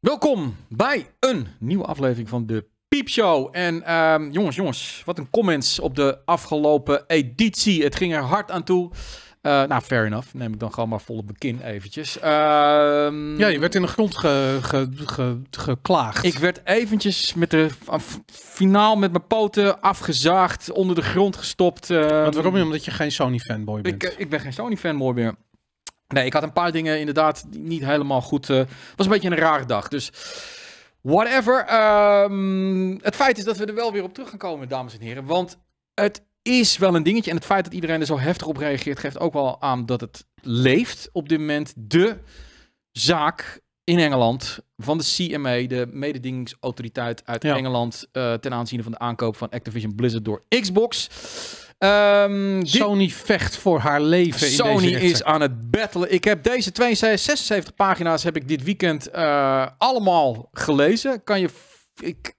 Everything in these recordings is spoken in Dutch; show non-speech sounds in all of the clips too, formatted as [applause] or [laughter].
Welkom bij een nieuwe aflevering van de Piepshow. En ehm, jongens, jongens, wat een comments op de afgelopen editie. Het ging er hard aan toe. Eh, nou, fair enough. Neem ik dan gewoon maar volle op mijn eventjes. Ehm, ja, je werd in de grond geklaagd. Ik werd eventjes met de finaal met mijn poten afgezaagd, onder de grond gestopt. Uh, ehm. Want waarom? Omdat je geen Sony fanboy bent. Ik, eh, ik ben geen Sony fanboy meer. Nee, ik had een paar dingen inderdaad niet helemaal goed. Het eh, was een beetje een rare dag. Dus whatever. Ehm, het feit is dat we er wel weer op terug gaan komen, dames en heren. Want het is wel een dingetje. En het feit dat iedereen er zo heftig op reageert, geeft ook wel aan dat het leeft op dit moment. De zaak in Engeland van de CMA, de mededingingsautoriteit uit Engeland, eh, ten aanzien van de aankoop van Activision Blizzard door Xbox. Ehm, Sony vecht voor haar leven. Sony is aan het battelen. Ik heb deze 72, 76 pagina's heb ik dit weekend eh, allemaal gelezen. Kan je. Ik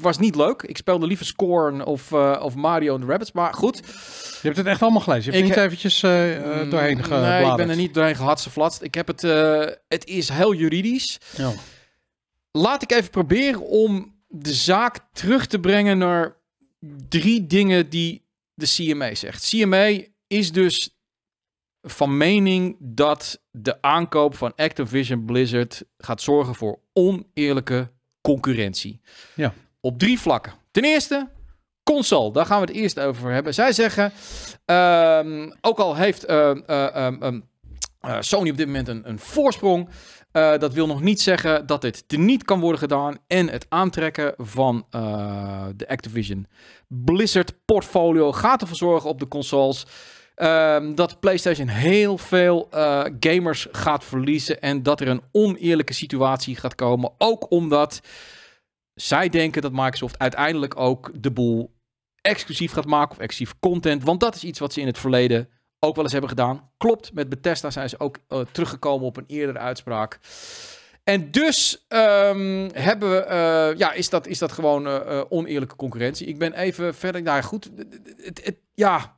was niet leuk. Ik speelde liever Scorn of, eh, of Mario and the Rabbits. Maar goed. Je hebt het echt allemaal gelezen. Je hebt ik niet eh, eventjes mm, doorheen gebladerd. Nee, ik ben er niet doorheen gehadseflatst. Ik heb het... het is heel juridisch. Ja. Laat ik even proberen om de zaak terug te brengen naar drie dingen die de CMA zegt. CMA is dus van mening dat de aankoop van Activision Blizzard gaat zorgen voor oneerlijke concurrentie. Ja. Op drie vlakken. Ten eerste, console. Daar gaan we het eerst over hebben. Zij zeggen, ehm, ook al heeft eh, eh, ehm, ehm, eh, Sony op dit moment een, een voorsprong. Eh, dat wil nog niet zeggen dat dit teniet kan worden gedaan en het aantrekken van eh, de Activision Blizzard portfolio gaat ervoor zorgen op de consoles ehm, dat PlayStation heel veel eh, gamers gaat verliezen en dat er een oneerlijke situatie gaat komen. Ook omdat zij denken dat Microsoft uiteindelijk ook de boel exclusief gaat maken of exclusief content. Want dat is iets wat ze in het verleden ook wel eens hebben gedaan. Klopt, met Bethesda zijn ze ook eh, teruggekomen op een eerdere uitspraak. En dus ehm, hebben we, eh, ja, is dat, is dat gewoon eh, oneerlijke concurrentie. Ik ben even verder, nou goed, het, het, ja,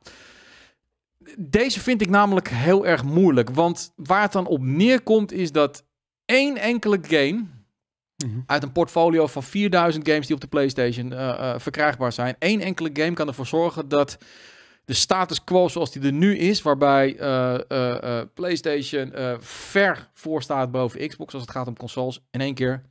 deze vind ik namelijk heel erg moeilijk. Want waar het dan op neerkomt is dat één enkele game, mhm. uit een portfolio van 4000 games die op de PlayStation verkrijgbaar zijn. Eén enkele game kan ervoor zorgen dat de status quo zoals die er nu is, waarbij eh, eh, eh, PlayStation ver voor staat boven Xbox als het gaat om consoles, in één keer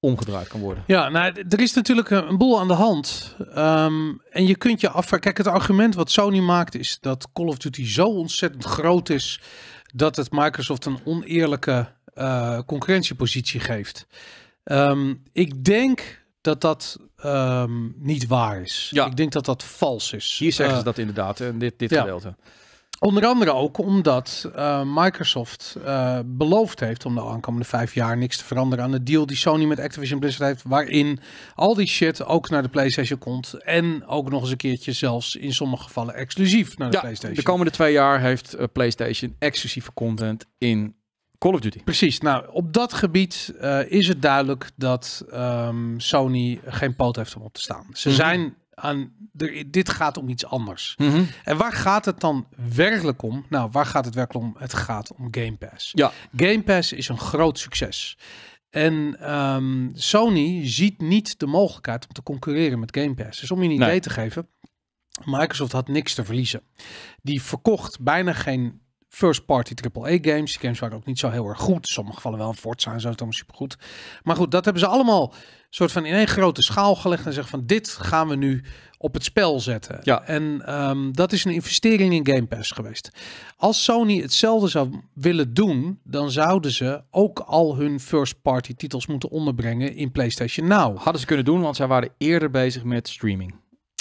omgedraaid kan worden. Ja, nou, er is natuurlijk een boel aan de hand. Ehm, en je kunt je afvragen. Kijk, het argument wat Sony maakt is dat Call of Duty zo ontzettend groot is dat het Microsoft een oneerlijke concurrentiepositie geeft. Ehm, ik denk dat dat Ehm, niet waar is. Ja. Ik denk dat dat vals is. Hier zeggen ze eh, dat inderdaad, in dit, dit ja. gedeelte. Onder andere ook omdat eh, Microsoft eh, beloofd heeft om de aankomende vijf jaar niks te veranderen aan de deal die Sony met Activision Blizzard heeft, waarin al die shit ook naar de PlayStation komt en ook nog eens een keertje zelfs in sommige gevallen exclusief naar de PlayStation. De komende twee jaar heeft PlayStation exclusieve content in Call of Duty. Precies. Nou, op dat gebied eh, is het duidelijk dat ehm, Sony geen poot heeft om op te staan. Ze mhm. zijn aan. De, dit gaat om iets anders. Mhm. En waar gaat het dan werkelijk om? Nou, waar gaat het werkelijk om? Het gaat om Game Pass. Ja. Game Pass is een groot succes. En ehm, Sony ziet niet de mogelijkheid om te concurreren met Game Pass. Dus om je een idee te geven, Microsoft had niks te verliezen. Die verkocht bijna geen first-party AAA-games. Die games waren ook niet zo heel erg goed. sommige gevallen wel, een Forza en zo, super goed. Maar goed, dat hebben ze allemaal soort van in één grote schaal gelegd en zeggen van dit gaan we nu op het spel zetten. Ja. En ehm, dat is een investering in Game Pass geweest. Als Sony hetzelfde zou willen doen, dan zouden ze ook al hun first-party titels moeten onderbrengen in PlayStation Now. Hadden ze kunnen doen, want zij waren eerder bezig met streaming.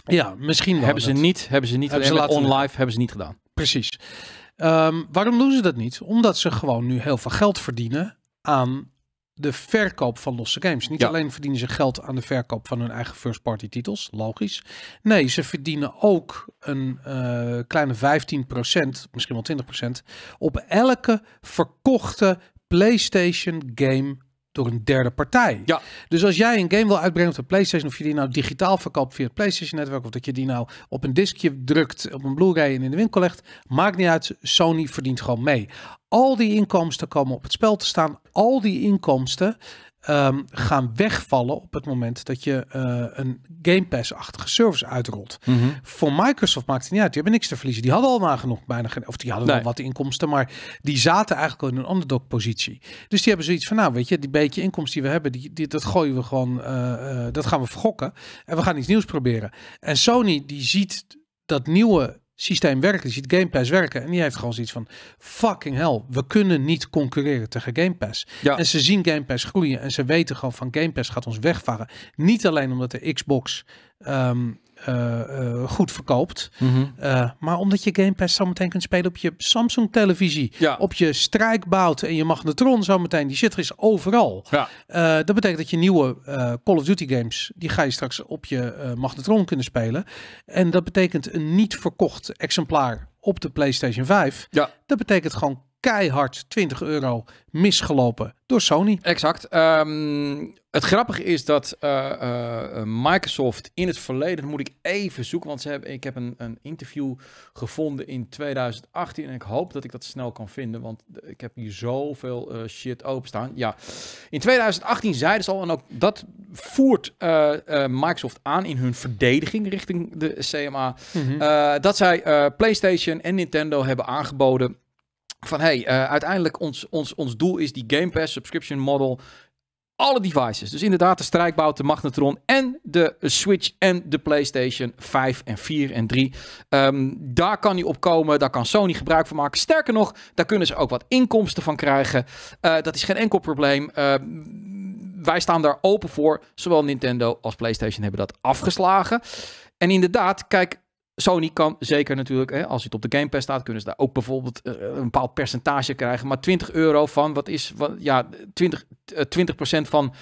Ja, misschien wel. Hebben ze niet, hebben ze niet, hebben ze live, hebben ze niet gedaan. Precies. Ehm, waarom doen ze dat niet? Omdat ze gewoon nu heel veel geld verdienen aan de verkoop van losse games. Niet alleen verdienen ze geld aan de verkoop van hun eigen first party titels, logisch. Nee, ze verdienen ook een eh, kleine 15%, misschien wel 20%, op elke verkochte PlayStation game door een derde partij. Ja. Dus als jij een game wil uitbrengen op de PlayStation, of je die nou digitaal verkoopt via het PlayStation netwerk, of dat je die nou op een diskje drukt, op een Blu-ray en in de winkel legt, maakt niet uit. Sony verdient gewoon mee. Al die inkomsten komen op het spel te staan. Al die inkomsten Ehm, gaan wegvallen op het moment dat je eh, een Game Pass-achtige service uitrolt. Mhm. Voor Microsoft maakt het niet uit. Die hebben niks te verliezen. Die hadden al nagenoeg bijna geen, of die hadden nee. wel wat inkomsten, maar die zaten eigenlijk in een underdog-positie. Dus die hebben zoiets van, nou weet je, die beetje inkomsten die we hebben, die, dat gooien we gewoon, eh, eh, dat gaan we vergokken en we gaan iets nieuws proberen. En Sony die ziet dat nieuwe systeem werkt. je ziet Game Pass werken. En die heeft gewoon zoiets van: fucking hell, we kunnen niet concurreren tegen Game Pass. Ja. En ze zien Game Pass groeien. En ze weten gewoon van Game Pass gaat ons wegvaren. Niet alleen omdat de Xbox. Ehm, eh, eh, goed verkoopt. Mhm. Eh, maar omdat je Game Pass zo meteen kunt spelen op je Samsung televisie, ja. op je strijkbout en je magnetron meteen, Die zit er is overal. Ja. dat betekent dat je nieuwe Call of Duty games, die ga je straks op je magnetron kunnen spelen. En dat betekent een niet verkocht exemplaar op de PlayStation 5. Ja. Dat betekent gewoon keihard 20 euro misgelopen door Sony. Exact. Ehm, het grappige is dat eh, eh, Microsoft in het verleden, moet ik even zoeken, want ik heb een, een, interview gevonden in 2018 en ik hoop dat ik dat snel kan vinden, want ik heb hier zoveel uh, shit openstaan. Ja, in 2018 zeiden ze al, en ook dat voert Microsoft aan in hun verdediging richting de CMA, mhm. dat zij PlayStation en Nintendo hebben aangeboden van hey, eh, uiteindelijk ons, ons, ons doel is die Game Pass subscription model. Alle devices. Dus inderdaad de strijkbout, de magnetron en de Switch en de PlayStation 5 en 4 en 3. Ehm, daar kan hij op komen. Daar kan Sony gebruik van maken. Sterker nog, daar kunnen ze ook wat inkomsten van krijgen. Eh, dat is geen enkel probleem. Ehm, wij staan daar open voor. Zowel Nintendo als PlayStation hebben dat afgeslagen. En inderdaad, kijk, Sony kan zeker natuurlijk, hè, als het op de Game Pass staat, kunnen ze daar ook bijvoorbeeld eh, een bepaald percentage krijgen. Maar 20 euro van, wat is, wat, ja, 20, 20% eh, van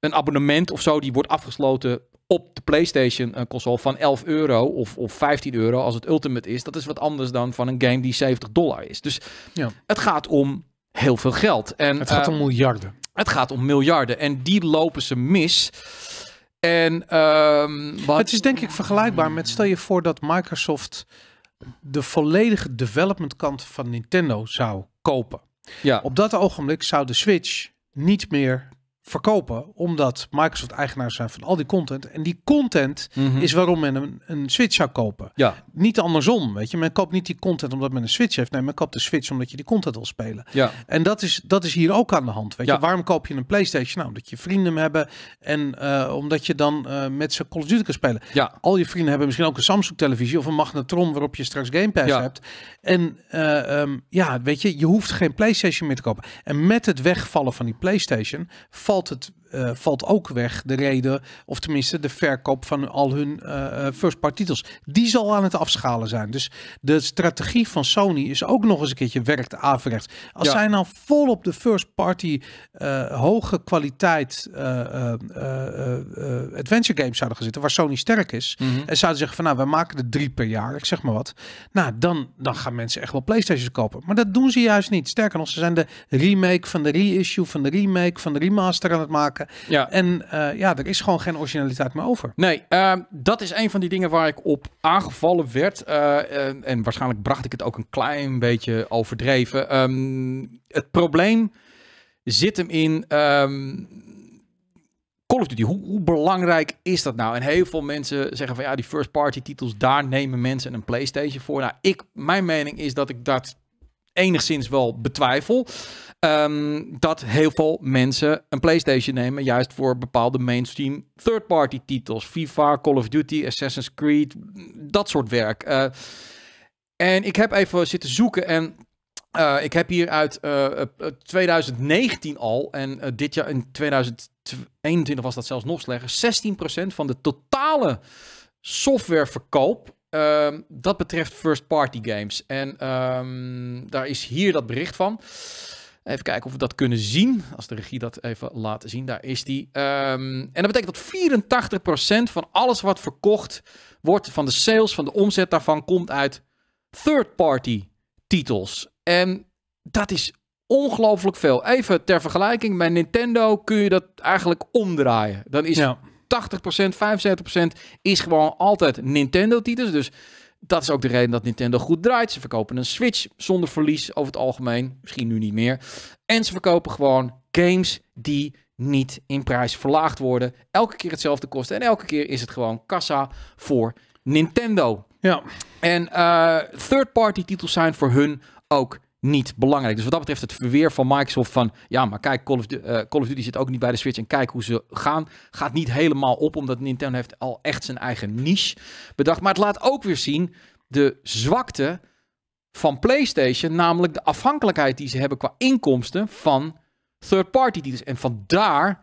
een abonnement of zo, die wordt afgesloten op de PlayStation eh, console van 11 euro of, of 15 euro als het Ultimate is. Dat is wat anders dan van een game die 70 dollar is. Dus ja. het gaat om heel veel geld. En, het gaat om miljarden. Het gaat om miljarden. En die lopen ze mis. En ehm, wat... Het is denk ik vergelijkbaar met stel je voor dat Microsoft de volledige development kant van Nintendo zou kopen. Ja. Op dat ogenblik zou de Switch niet meer verkopen. Omdat Microsoft eigenaar zijn van al die content. En die content mhm. is waarom men een, een, Switch zou kopen. Ja. Niet andersom, weet je. Men koopt niet die content omdat men een Switch heeft. Nee, men koopt de Switch omdat je die content wil spelen. Ja. En dat is, dat is hier ook aan de hand, weet je. Waarom koop je een Playstation? Nou, omdat je vrienden hebben. En eh, omdat je dan eh, met ze Call of kan spelen. Ja. Al je vrienden hebben misschien ook een Samsung televisie of een magnetron waarop je straks Game Pass hebt. En eh, ehm, ja, weet je, je hoeft geen Playstation meer te kopen. En met het wegvallen van die Playstation valt het eh, valt ook weg de reden, of tenminste de verkoop van al hun eh, eh, first party titels. Die zal aan het afschalen zijn. Dus de strategie van Sony is ook nog eens een keertje werkt averechts. Als zij nou vol op de first party hoge kwaliteit adventure games zouden gaan zitten, waar Sony sterk is, mhm. en zouden zeggen van nou, we maken er drie per jaar, ik zeg maar wat. Nou, dan, dan gaan mensen echt wel Playstations kopen. Maar dat doen ze juist niet. Sterker nog, ze zijn de remake van de reissue, van de remake, van de remaster aan het maken. Ja. En eh, ja, er is gewoon geen originaliteit meer over. Nee, ehm, dat is een van die dingen waar ik op aangevallen werd. en, eh, eh, en, waarschijnlijk bracht ik het ook een klein beetje overdreven. Ehm, het probleem zit hem in. Um, Call of Duty, hoe, hoe, belangrijk is dat nou? En heel veel mensen zeggen van ja, die first party titels, daar nemen mensen een PlayStation voor. Nou, ik, mijn mening is dat ik dat enigszins wel betwijfel. Ehm, dat heel veel mensen een PlayStation nemen, juist voor bepaalde mainstream third-party titels. FIFA, Call of Duty, Assassin's Creed, dat soort werk. Eh, en ik heb even zitten zoeken en eh, ik heb hier uit 2019 eh, al, en dit jaar in 2021 was dat zelfs nog slechter, 16% van de totale softwareverkoop ehm, dat betreft first-party games. En ehm, daar is hier dat bericht van. Even kijken of we dat kunnen zien. Als de regie dat even laat zien, daar is die. Ehm, en dat betekent dat 84% van alles wat verkocht wordt, van de sales, van de omzet daarvan, komt uit third-party titels. En dat is ongelooflijk veel. Even ter vergelijking, bij Nintendo kun je dat eigenlijk omdraaien. Dan is 80%, 75% is gewoon altijd Nintendo-titels. Dus dat is ook de reden dat Nintendo goed draait. Ze verkopen een Switch zonder verlies over het algemeen. Misschien nu niet meer. En ze verkopen gewoon games die niet in prijs verlaagd worden. Elke keer hetzelfde kosten. En elke keer is het gewoon kassa voor Nintendo. Ja. En eh, third-party titels zijn voor hun ook niet belangrijk. Dus wat dat betreft het verweer van Microsoft van... ja, maar kijk, eh, Call of, Duty, zit ook niet bij de Switch... en kijk hoe ze gaan, gaat niet helemaal op... omdat Nintendo heeft al echt zijn eigen niche bedacht. Maar het laat ook weer zien de zwakte van PlayStation... namelijk de afhankelijkheid die ze hebben qua inkomsten van third-party titels. En vandaar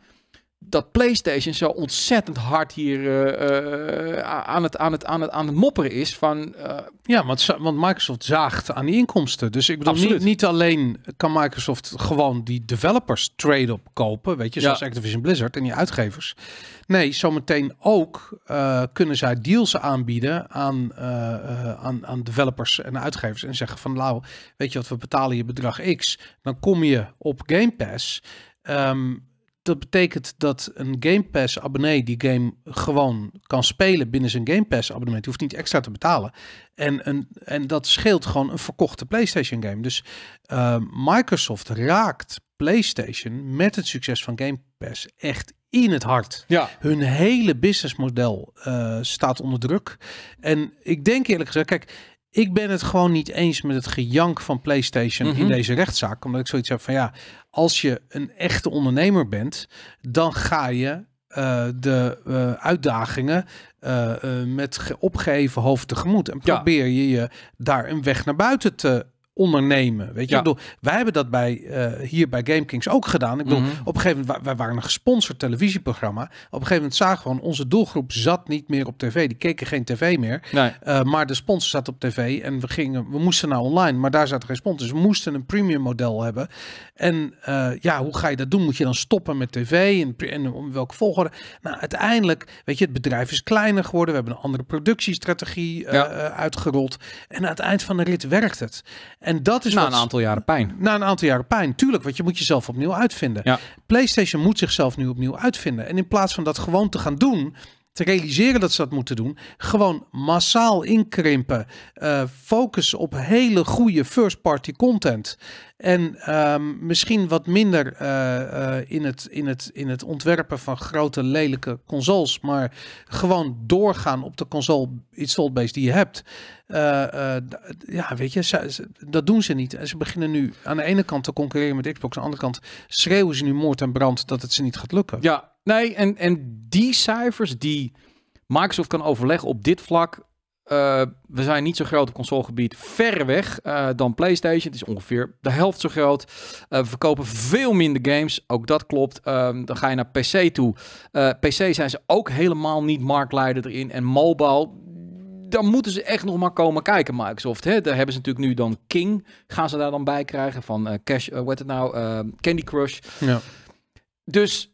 dat PlayStation zo ontzettend hard hier eh, eh, aan, het, aan, het, aan, het, aan het mopperen is. Van, eh, ja, want, want Microsoft zaagt aan die inkomsten. Dus ik bedoel, niet, niet, alleen kan Microsoft gewoon die developers trade-up kopen, weet je, zoals Activision Blizzard en die uitgevers. Nee, zometeen ook kunnen zij deals aanbieden aan, aan, aan developers en uitgevers. En zeggen van, nou, weet je wat, we betalen je bedrag X. Dan kom je op Game Pass. Ehm, dat betekent dat een Game Pass abonnee die game gewoon kan spelen binnen zijn Game Pass abonnement. Je hoeft niet extra te betalen. En, en dat scheelt gewoon een verkochte PlayStation game. Dus ehm, Microsoft raakt PlayStation met het succes van Game Pass echt in het hart. Ja. Hun hele businessmodel uh, staat onder druk. En ik denk eerlijk gezegd, kijk, ik ben het gewoon niet eens met het gejank van PlayStation in mhm. deze rechtszaak. Omdat ik zoiets heb van ja, als je een echte ondernemer bent, dan ga je eh, de eh, uitdagingen eh, met opgeheven hoofd tegemoet. En probeer je je daar een weg naar buiten te ondernemen. Weet je, ja. ik bedoel, wij hebben dat bij, eh, hier bij Game Kings ook gedaan. Ik bedoel, mhm. op een gegeven moment, wij waren een gesponsord televisieprogramma. Op een gegeven moment zagen we onze doelgroep zat niet meer op tv. Die keken geen tv meer. Eh, maar de sponsor zat op tv en we gingen, we moesten naar online. Maar daar zaten geen sponsors. We moesten een premium model hebben. En eh, ja, hoe ga je dat doen? Moet je dan stoppen met tv en, om welke volgorde? Nou, uiteindelijk, weet je, het bedrijf is kleiner geworden. We hebben een andere productiestrategie uitgerold. En aan het eind van de rit werkt het. En dat is na wat, een aantal jaren pijn. Na een aantal jaren pijn, tuurlijk, want je moet jezelf opnieuw uitvinden. PlayStation moet zichzelf nu opnieuw uitvinden. En in plaats van dat gewoon te gaan doen, te realiseren dat ze dat moeten doen. Gewoon massaal inkrimpen. Uh, eh, focus op hele goede first-party content. En ehm, misschien wat minder eh, eh, in, het, in, het, in het ontwerpen van grote lelijke consoles. Maar gewoon doorgaan op de console install base die je hebt. ja, weet je, ze, dat doen ze niet. En ze beginnen nu aan de ene kant te concurreren met Xbox. Aan de andere kant schreeuwen ze nu moord en brand dat het ze niet gaat lukken. Ja, nee, en, en die cijfers die Microsoft kan overleggen op dit vlak. Eh, we zijn niet zo groot op consolegebied, ver weg eh, dan PlayStation. Het is ongeveer de helft zo groot. Eh, we verkopen veel minder games, ook dat klopt. Ehm, dan ga je naar PC toe. PC zijn ze ook helemaal niet marktleider erin. En mobile, dan moeten ze echt nog maar komen kijken, Microsoft. Hè? Daar hebben ze natuurlijk nu dan King, gaan ze daar dan bij krijgen van Cash, wat het nou, ehm, Candy Crush. Ja. Dus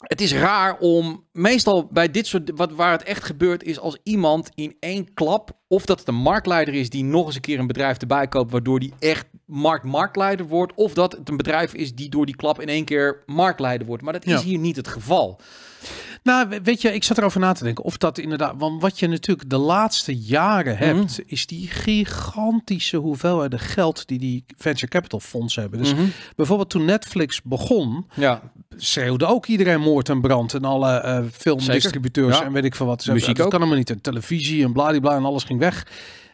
het is raar om meestal bij dit soort wat waar het echt gebeurt is als iemand in één klap of dat het een marktleider is die nog eens een keer een bedrijf erbij koopt waardoor die echt markt marktleider wordt of dat het een bedrijf is die door die klap in één keer marktleider wordt. Maar dat is hier niet het geval. Nou, weet je, ik zat erover na te denken of dat inderdaad. Want wat je natuurlijk de laatste jaren mhm. hebt, is die gigantische hoeveelheid geld die die venture capital fondsen hebben. Dus mhm. bijvoorbeeld toen Netflix begon, ja. schreeuwde ook iedereen moord en brand en alle uh, filmdistributeurs en weet ik veel wat. Muziek dat kan allemaal niet. En televisie en bladibla en alles ging weg.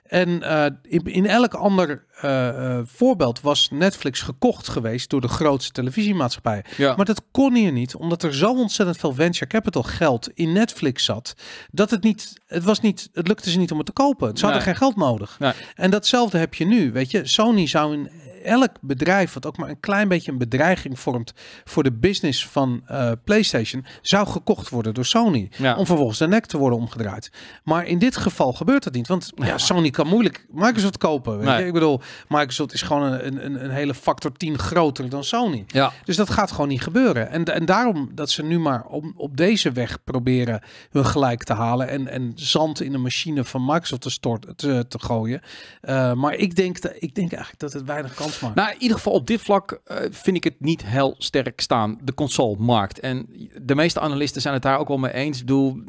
En eh, in, elk ander eh, eh, voorbeeld was Netflix gekocht geweest door de grootste televisiemaatschappij. Maar dat kon hier niet, omdat er zo ontzettend veel venture capital geld in Netflix zat, dat het niet, het was niet, het lukte ze niet om het te kopen. Ze hadden geen geld nodig. En datzelfde heb je nu, weet je. Sony zou een elk bedrijf wat ook maar een klein beetje een bedreiging vormt voor de business van eh, PlayStation, zou gekocht worden door Sony. Om vervolgens de nek te worden omgedraaid. Maar in dit geval gebeurt dat niet. Want ja, Sony kan moeilijk Microsoft kopen. Ik bedoel, Microsoft is gewoon een, een, een hele factor 10 groter dan Sony. Ja. Dus dat gaat gewoon niet gebeuren. En, en daarom dat ze nu maar op, op deze weg proberen hun gelijk te halen. En, en zand in de machine van Microsoft te, storten, te, gooien. Eh, maar ik denk, dat, ik denk eigenlijk dat het weinig kans maar. Nou, in ieder geval op dit vlak eh, vind ik het niet heel sterk staan, de console markt En de meeste analisten zijn het daar ook wel mee eens. Ik bedoel,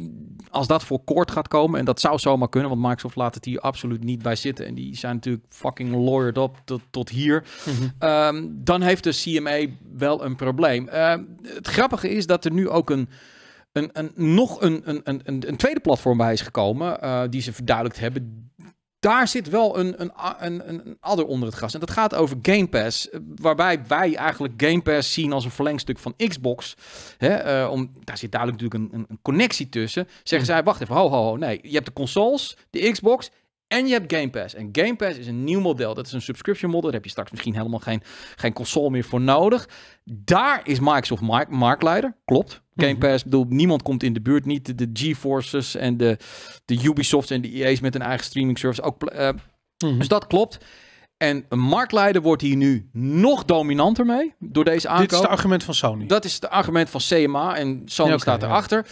als dat voor kort gaat komen, en dat zou zomaar kunnen, want Microsoft laat het hier absoluut niet bij zitten. En die zijn natuurlijk fucking lawyered op tot, tot hier. Mhm. Ehm, dan heeft de CMA wel een probleem. Ehm, het grappige is dat er nu ook een... Een, een, nog een, een, een, een tweede platform bij is gekomen, eh, die ze verduidelijkt hebben, daar zit wel een, een, een, een adder onder het gras. En dat gaat over Game Pass. Eh, waarbij wij eigenlijk Game Pass zien als een verlengstuk van Xbox. Hè, eh, om, daar zit duidelijk natuurlijk een, een, een connectie tussen. Zeggen mm. zij, wacht even, ho, ho, ho. Nee, je hebt de consoles, de Xbox en je hebt Game Pass. En Game Pass is een nieuw model. Dat is een subscription model. Daar heb je straks misschien helemaal geen, geen console meer voor nodig. Daar is Microsoft mark marktleider. Klopt. Game mhm. Pass, bedoel, niemand komt in de buurt. Niet de, de GeForces en de, de en de EA's met een eigen streaming service. Ook, eh, mhm. Dus dat klopt. En een marktleider wordt hier nu nog dominanter mee door deze aankoop. Dit is het argument van Sony. Dat is het argument van CMA en Sony staat erachter.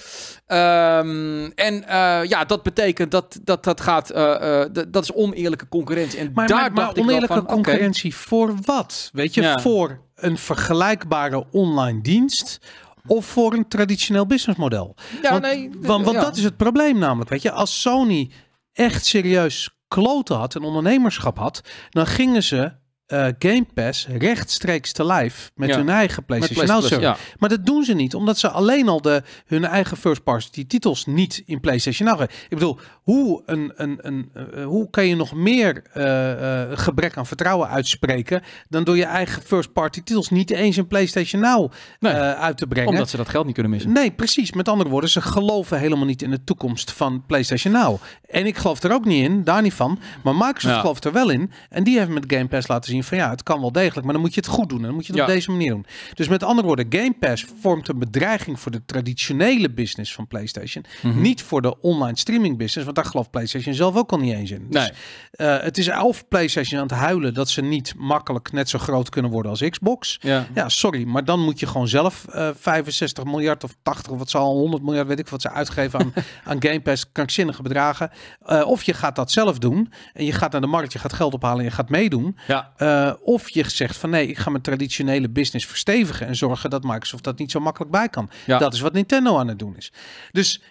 Ja. Ehm, en eh, ja, dat betekent dat dat, dat gaat, eh, eh, dat, is oneerlijke concurrentie. En maar, daar oneerlijke concurrentie voor wat? Weet je, voor een vergelijkbare online dienst of voor een traditioneel businessmodel. Ja, want, nee, want, want dat is het probleem namelijk. Weet je, als Sony echt serieus kloten had en ondernemerschap had, dan gingen ze uh, Game Pass rechtstreeks te live met hun eigen PlayStation Now server. Maar dat doen ze niet, omdat ze alleen al de, hun eigen first party titels niet in PlayStation Now hebben. Ik bedoel, hoe, een, een, een, eh, hoe kan je nog meer eh, gebrek aan vertrouwen uitspreken dan door je eigen first party titels niet eens in PlayStation Now uit te brengen? Omdat ze dat geld niet kunnen missen. Nee, precies. Met andere woorden, ze geloven helemaal niet in de toekomst van PlayStation Now. En ik geloof er ook niet in, daar niet van. Maar Microsoft gelooft er wel in. En die hebben met Game Pass laten zien van ja, het kan wel degelijk, maar dan moet je het goed doen. Dan moet je het op deze manier doen. Dus met andere woorden, Game Pass vormt een bedreiging voor de traditionele business van PlayStation. Mhm. Niet voor de online streaming business, want daar gelooft PlayStation zelf ook al niet eens in. Dus, nee. Eh, het is of PlayStation aan het huilen dat ze niet makkelijk net zo groot kunnen worden als Xbox. Ja, ja sorry, maar dan moet je gewoon zelf 65 eh, miljard of 80 of wat zal 100 miljard, weet ik wat ze uitgeven aan, [laughs] aan Game Pass, krankzinnige bedragen. Eh, of je gaat dat zelf doen en je gaat naar de markt, je gaat geld ophalen en je gaat meedoen. Ja. Eh, of je zegt van nee, ik ga mijn traditionele business verstevigen en zorgen dat Microsoft dat niet zo makkelijk bij kan. Ja. Dat is wat Nintendo aan het doen is. Dus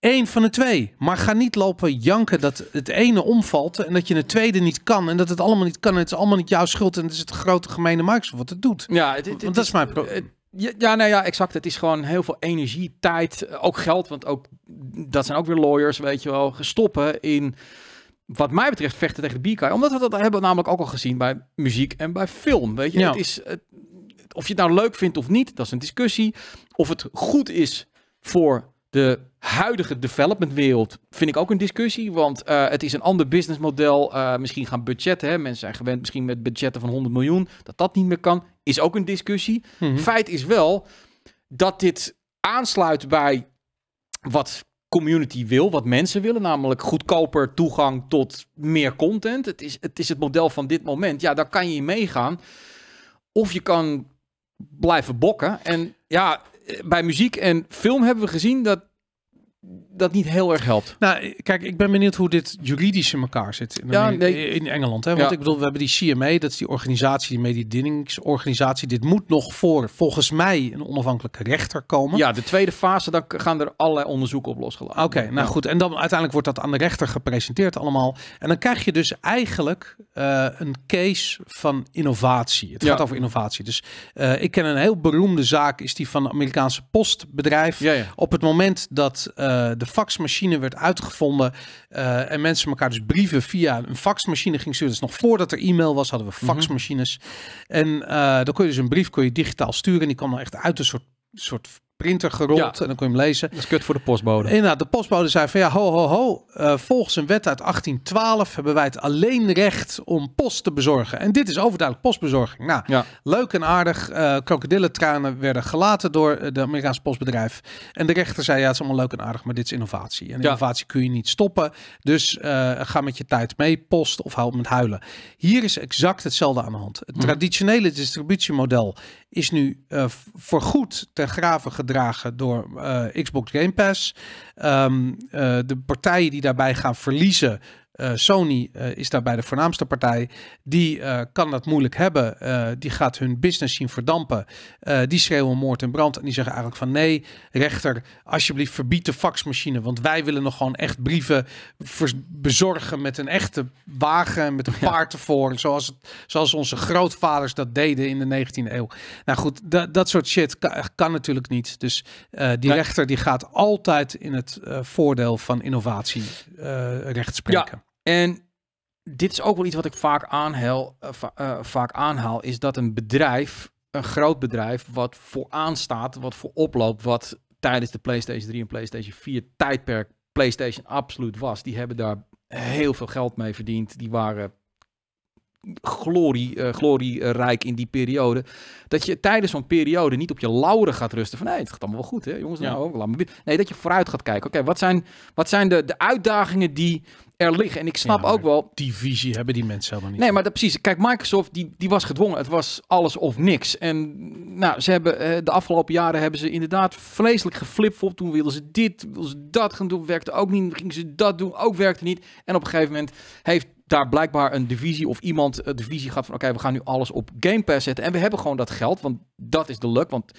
één van de twee. Maar ga niet lopen janken dat het ene omvalt en dat je het tweede niet kan. En dat het allemaal niet kan. En het is allemaal niet jouw schuld. En het is het grote gemene Microsoft wat het doet. Ja, het, want dat is mijn probleem. Ja, nou ja, exact. Het is gewoon heel veel energie, tijd, eh, ook geld. Want ook, dat zijn ook weer lawyers, weet je wel. Gestoppen in wat mij betreft vechten tegen de bierkaai. Omdat we dat hebben we namelijk ook al gezien bij muziek en bij film. Weet je, ja. het is, of je het nou leuk vindt of niet, dat is een discussie. Of het goed is voor de huidige development wereld, vind ik ook een discussie. Want eh, het is een ander businessmodel. Uh, misschien gaan budgetten. Hè? Mensen zijn gewend misschien met budgetten van 100 miljoen. Dat dat niet meer kan, is ook een discussie. Mhm. Feit is wel dat dit aansluit bij wat community wil, wat mensen willen, namelijk goedkoper toegang tot meer content. Het is het, is het model van dit moment. Ja, daar kan je in meegaan. Of je kan blijven bokken. En ja, eh, bij muziek en film hebben we gezien dat dat niet heel erg helpt. Nou, kijk, ik ben benieuwd hoe dit juridisch in elkaar zit in, Engeland. Hè? Want ik bedoel, we hebben die CMA, dat is die organisatie, die mededingingsorganisatie. Dit moet nog voor, volgens mij, een onafhankelijke rechter komen. Ja, de tweede fase, dan gaan er allerlei onderzoeken op losgelaten. Oké, nou goed. En dan uiteindelijk wordt dat aan de rechter gepresenteerd allemaal. En dan krijg je dus eigenlijk eh, een case van innovatie. Het gaat over innovatie. Dus eh, ik ken een heel beroemde zaak, is die van het Amerikaanse postbedrijf. Op het moment dat... Eh, eh, de faxmachine werd uitgevonden. Eh, en mensen elkaar dus brieven via een faxmachine gingen sturen. Dus nog voordat er e-mail was, hadden we mhm. faxmachines. En eh, dan kon je dus een brief kon je digitaal sturen. En die kwam dan echt uit een soort soort printer gerold en dan kon je hem lezen. Dat is kut voor de postbode. En de postbode zei van ja, ho, ho, ho. Eh, volgens een wet uit 1812 hebben wij het alleen recht om post te bezorgen. En dit is overduidelijk postbezorging. Nou, ja. leuk en aardig. Uh, krokodillentranen werden gelaten door eh, de Amerikaanse postbedrijf. En de rechter zei ja, het is allemaal leuk en aardig, maar dit is innovatie. En innovatie kun je niet stoppen. Dus ga met je tijd mee, post of hou met huilen. Hier is exact hetzelfde aan de hand. Het mhm. traditionele distributiemodel is nu voor goed te graven gedragen door eh, Xbox Game Pass. Ehm, eh, de partijen die daarbij gaan verliezen eh, Sony eh, is daarbij de voornaamste partij. Die eh, kan dat moeilijk hebben. die gaat hun business zien verdampen. die schreeuwen moord en brand. En die zeggen eigenlijk van nee, rechter, alsjeblieft verbied de faxmachine. Want wij willen nog gewoon echt brieven bezorgen met een echte wagen. en Met een paard ervoor. Zoals, zoals onze grootvaders dat deden in de 19e eeuw. Nou goed, dat soort shit kan, natuurlijk niet. Dus die rechter die gaat altijd in het voordeel van innovatie uh, recht spreken. En dit is ook wel iets wat ik vaak, aanhaal, eh, eh, vaak aanhaal, is dat een bedrijf, een groot bedrijf, wat vooraan staat, wat voorop loopt, wat tijdens de PlayStation 3 en PlayStation 4 tijdperk PlayStation absoluut was, die hebben daar heel veel geld mee verdiend. Die waren glorie, uh, glorierijk in die periode. Dat je tijdens zo'n periode niet op je lauren gaat rusten. Van nee, het gaat allemaal wel goed, hè jongens. Ja. Nou, laat me... Nee, dat je vooruit gaat kijken. Oké, wat zijn, wat zijn de, de uitdagingen die er liggen? En ik snap ook wel. Die visie hebben die mensen helemaal niet. Nee, maar dat, precies. Kijk, Microsoft die, die was gedwongen. Het was alles of niks. En nou, ze hebben eh, de afgelopen jaren hebben ze inderdaad vreselijk Op. Toen wilden ze dit, wilden ze dat gaan doen. Werkte ook niet. Gingen ze dat doen. Ook werkte niet. En op een gegeven moment heeft daar blijkbaar een divisie of iemand een eh, divisie gaat van... oké, we gaan nu alles op Game Pass zetten. En we hebben gewoon dat geld, want dat is de luck. Want, ik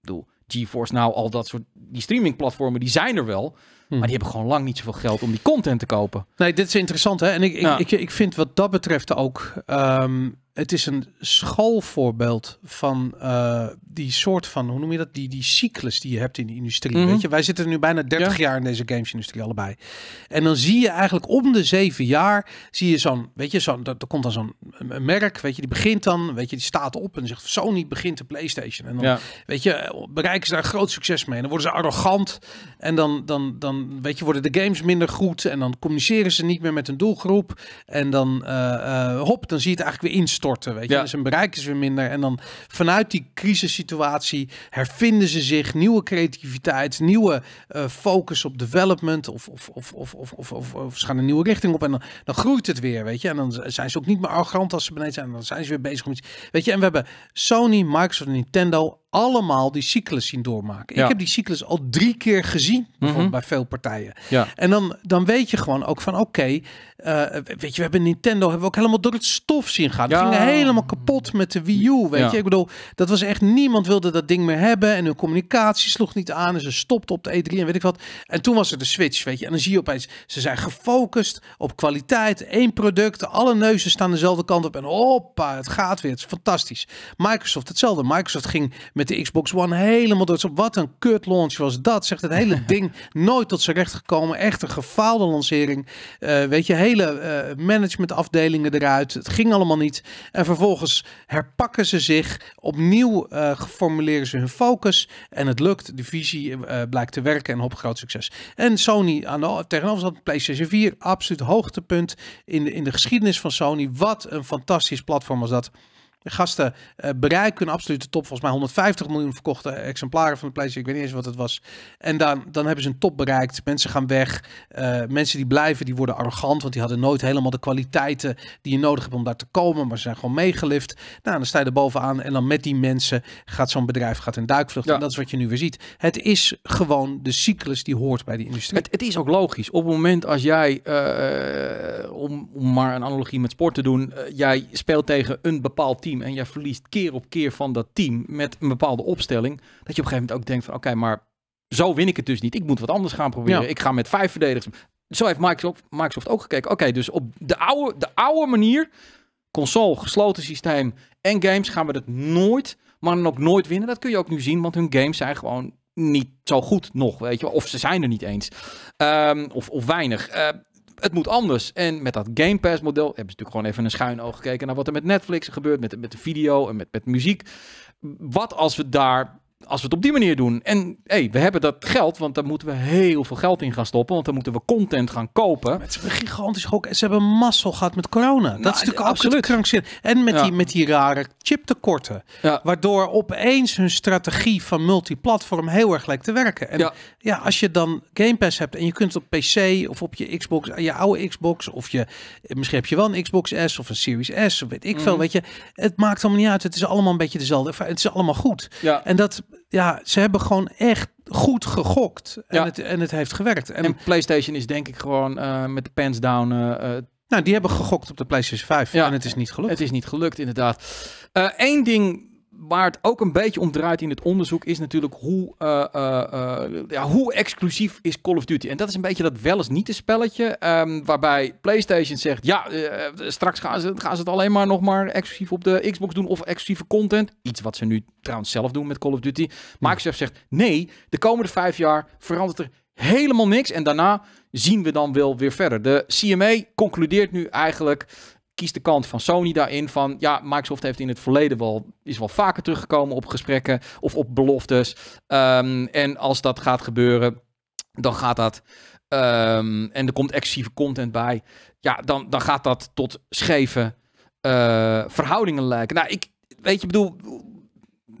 bedoel, GeForce nou al dat soort... die streamingplatformen, die zijn er wel... Maar hmm. die hebben gewoon lang niet zoveel geld om die content te kopen. Nee, dit is interessant hè. En ik, ik, ik, ik, vind wat dat betreft ook... Ehm, het is een schoolvoorbeeld van eh, die soort van, hoe noem je dat, die, die cyclus die je hebt in de industrie. Mhm. Weet je, wij zitten nu bijna 30 jaar in deze gamesindustrie allebei. En dan zie je eigenlijk om de zeven jaar, zie je zo'n, weet je, zo'n, dat, er komt dan zo'n merk, weet je, die begint dan, weet je, die staat op en zegt Sony begint de PlayStation. En dan, ja. weet je, bereiken ze daar groot succes mee. En dan worden ze arrogant en dan, dan, dan, weet je, worden de games minder goed en dan communiceren ze niet meer met een doelgroep. En dan, eh, eh, hop, dan zie je het eigenlijk weer instorten, weet je. Ja. Dus bereik is weer minder. En dan vanuit die crisis situatie hervinden ze zich, nieuwe creativiteit, nieuwe eh, focus op development of, of, of, of, of, of, of, of, gaan een nieuwe richting op en dan, dan groeit het weer, weet je. En dan zijn ze ook niet meer arrogant als ze beneden zijn, dan zijn ze weer bezig met iets, weet je. En we hebben Sony, Microsoft en Nintendo allemaal die cyclus zien doormaken. Ik heb die cyclus al drie keer gezien mhm. bij veel partijen. Ja. En dan, dan weet je gewoon ook van oké, eh, weet je, we hebben Nintendo hebben we ook helemaal door het stof zien gaan. Ja. Die helemaal kapot met de Wii U, weet je. Ik bedoel, dat was echt niemand wilde dat ding meer hebben en hun communicatie sloeg niet aan en ze stopte op de E3 en weet ik wat. En toen was er de Switch, weet je. En dan zie je opeens, ze zijn gefocust op kwaliteit, één product, alle neuzen staan dezelfde kant op en hoppa, het gaat weer. Het is fantastisch. Microsoft hetzelfde. Microsoft ging met de Xbox One helemaal door. Wat een kut launch was dat. Zegt het hele [laughs] ding nooit tot zijn recht gekomen. Echt een gefaalde lancering. Eh, weet je, hele uh, managementafdelingen eruit. Het ging allemaal niet. En vervolgens herpakken ze zich. Opnieuw eh, formuleren ze hun focus. En het lukt. De visie blijkt te werken en op groot succes. En Sony aan de, tegenover zat PlayStation 4. Absoluut hoogtepunt in in de geschiedenis van Sony. Wat een fantastisch platform was dat gasten uh, eh, bereiken een absolute top. Volgens mij 150 miljoen verkochte exemplaren van de PlayStation. Ik weet niet eens wat het was. En dan, dan hebben ze een top bereikt. Mensen gaan weg. Uh, mensen die blijven, die worden arrogant. Want die hadden nooit helemaal de kwaliteiten die je nodig hebt om daar te komen. Maar ze zijn gewoon meegelift. Nou, dan sta je er bovenaan. En dan met die mensen gaat zo'n bedrijf gaat een duikvlucht. En dat is wat je nu weer ziet. Het is gewoon de cyclus die hoort bij die industrie. Het, het is ook logisch. Op het moment als jij, eh, om, om, maar een analogie met sport te doen. jij speelt tegen een bepaald team en jij verliest keer op keer van dat team met een bepaalde opstelling, dat je op een gegeven moment ook denkt van oké, maar zo win ik het dus niet. Ik moet wat anders gaan proberen. Ik ga met vijf verdedigers. Zo heeft Microsoft, Microsoft ook gekeken. Oké, dus op de oude, de oude manier, console, gesloten systeem en games, gaan we dat nooit, maar dan ook nooit winnen. Dat kun je ook nu zien, want hun games zijn gewoon niet zo goed nog, weet je Of ze zijn er niet eens. Ehm, of, of weinig. Ehm, het moet anders. En met dat Game Pass model hebben ze natuurlijk gewoon even een schuin oog gekeken naar wat er met Netflix gebeurt, met, met de video en met, met muziek. Wat als we daar als we het op die manier doen. En hey, we hebben dat geld, want daar moeten we heel veel geld in gaan stoppen. Want dan moeten we content gaan kopen. het is een gigantisch ook. Ze hebben massel gehad met corona. dat is nou, natuurlijk absoluut krankzinnig. En met, die, met die rare chiptekorten. Waardoor opeens hun strategie van multiplatform heel erg lijkt te werken. En ja. ja. als je dan Game Pass hebt en je kunt op PC of op je Xbox, eh, je oude Xbox. Of je, eh, misschien heb je wel een Xbox S of een Series S of weet ik veel. Mhm. Weet je, het maakt allemaal niet uit. Het is allemaal een beetje dezelfde. Het is allemaal goed. En dat ja, ze hebben gewoon echt goed gegokt. En, het, en het heeft gewerkt. En, PlayStation is denk ik gewoon eh, met de pants down. Eh, eh, nou, die hebben gegokt op de PlayStation 5. Ja. En het is niet gelukt. Het is niet gelukt, inderdaad. Eén ding waar het ook een beetje om draait in het onderzoek is natuurlijk hoe, eh, eh, eh, ja, hoe exclusief is Call of Duty. En dat is een beetje dat wel eens niet een spelletje. Ehm, waarbij PlayStation zegt, ja, straks gaan ze, gaan ze het alleen maar nog maar exclusief op de Xbox doen of exclusieve content. Iets wat ze nu trouwens zelf doen met Call of Duty. Microsoft zegt, nee, de komende vijf jaar verandert er helemaal niks. En daarna zien we dan wel weer verder. De CMA concludeert nu eigenlijk kies de kant van Sony daarin van ja, Microsoft heeft in het verleden wel is wel vaker teruggekomen op gesprekken of op beloftes. Ehm, en als dat gaat gebeuren, dan gaat dat ehm, en er komt excessieve content bij. Ja, dan, dan gaat dat tot scheve eh, verhoudingen lijken. Nou, ik weet je, bedoel,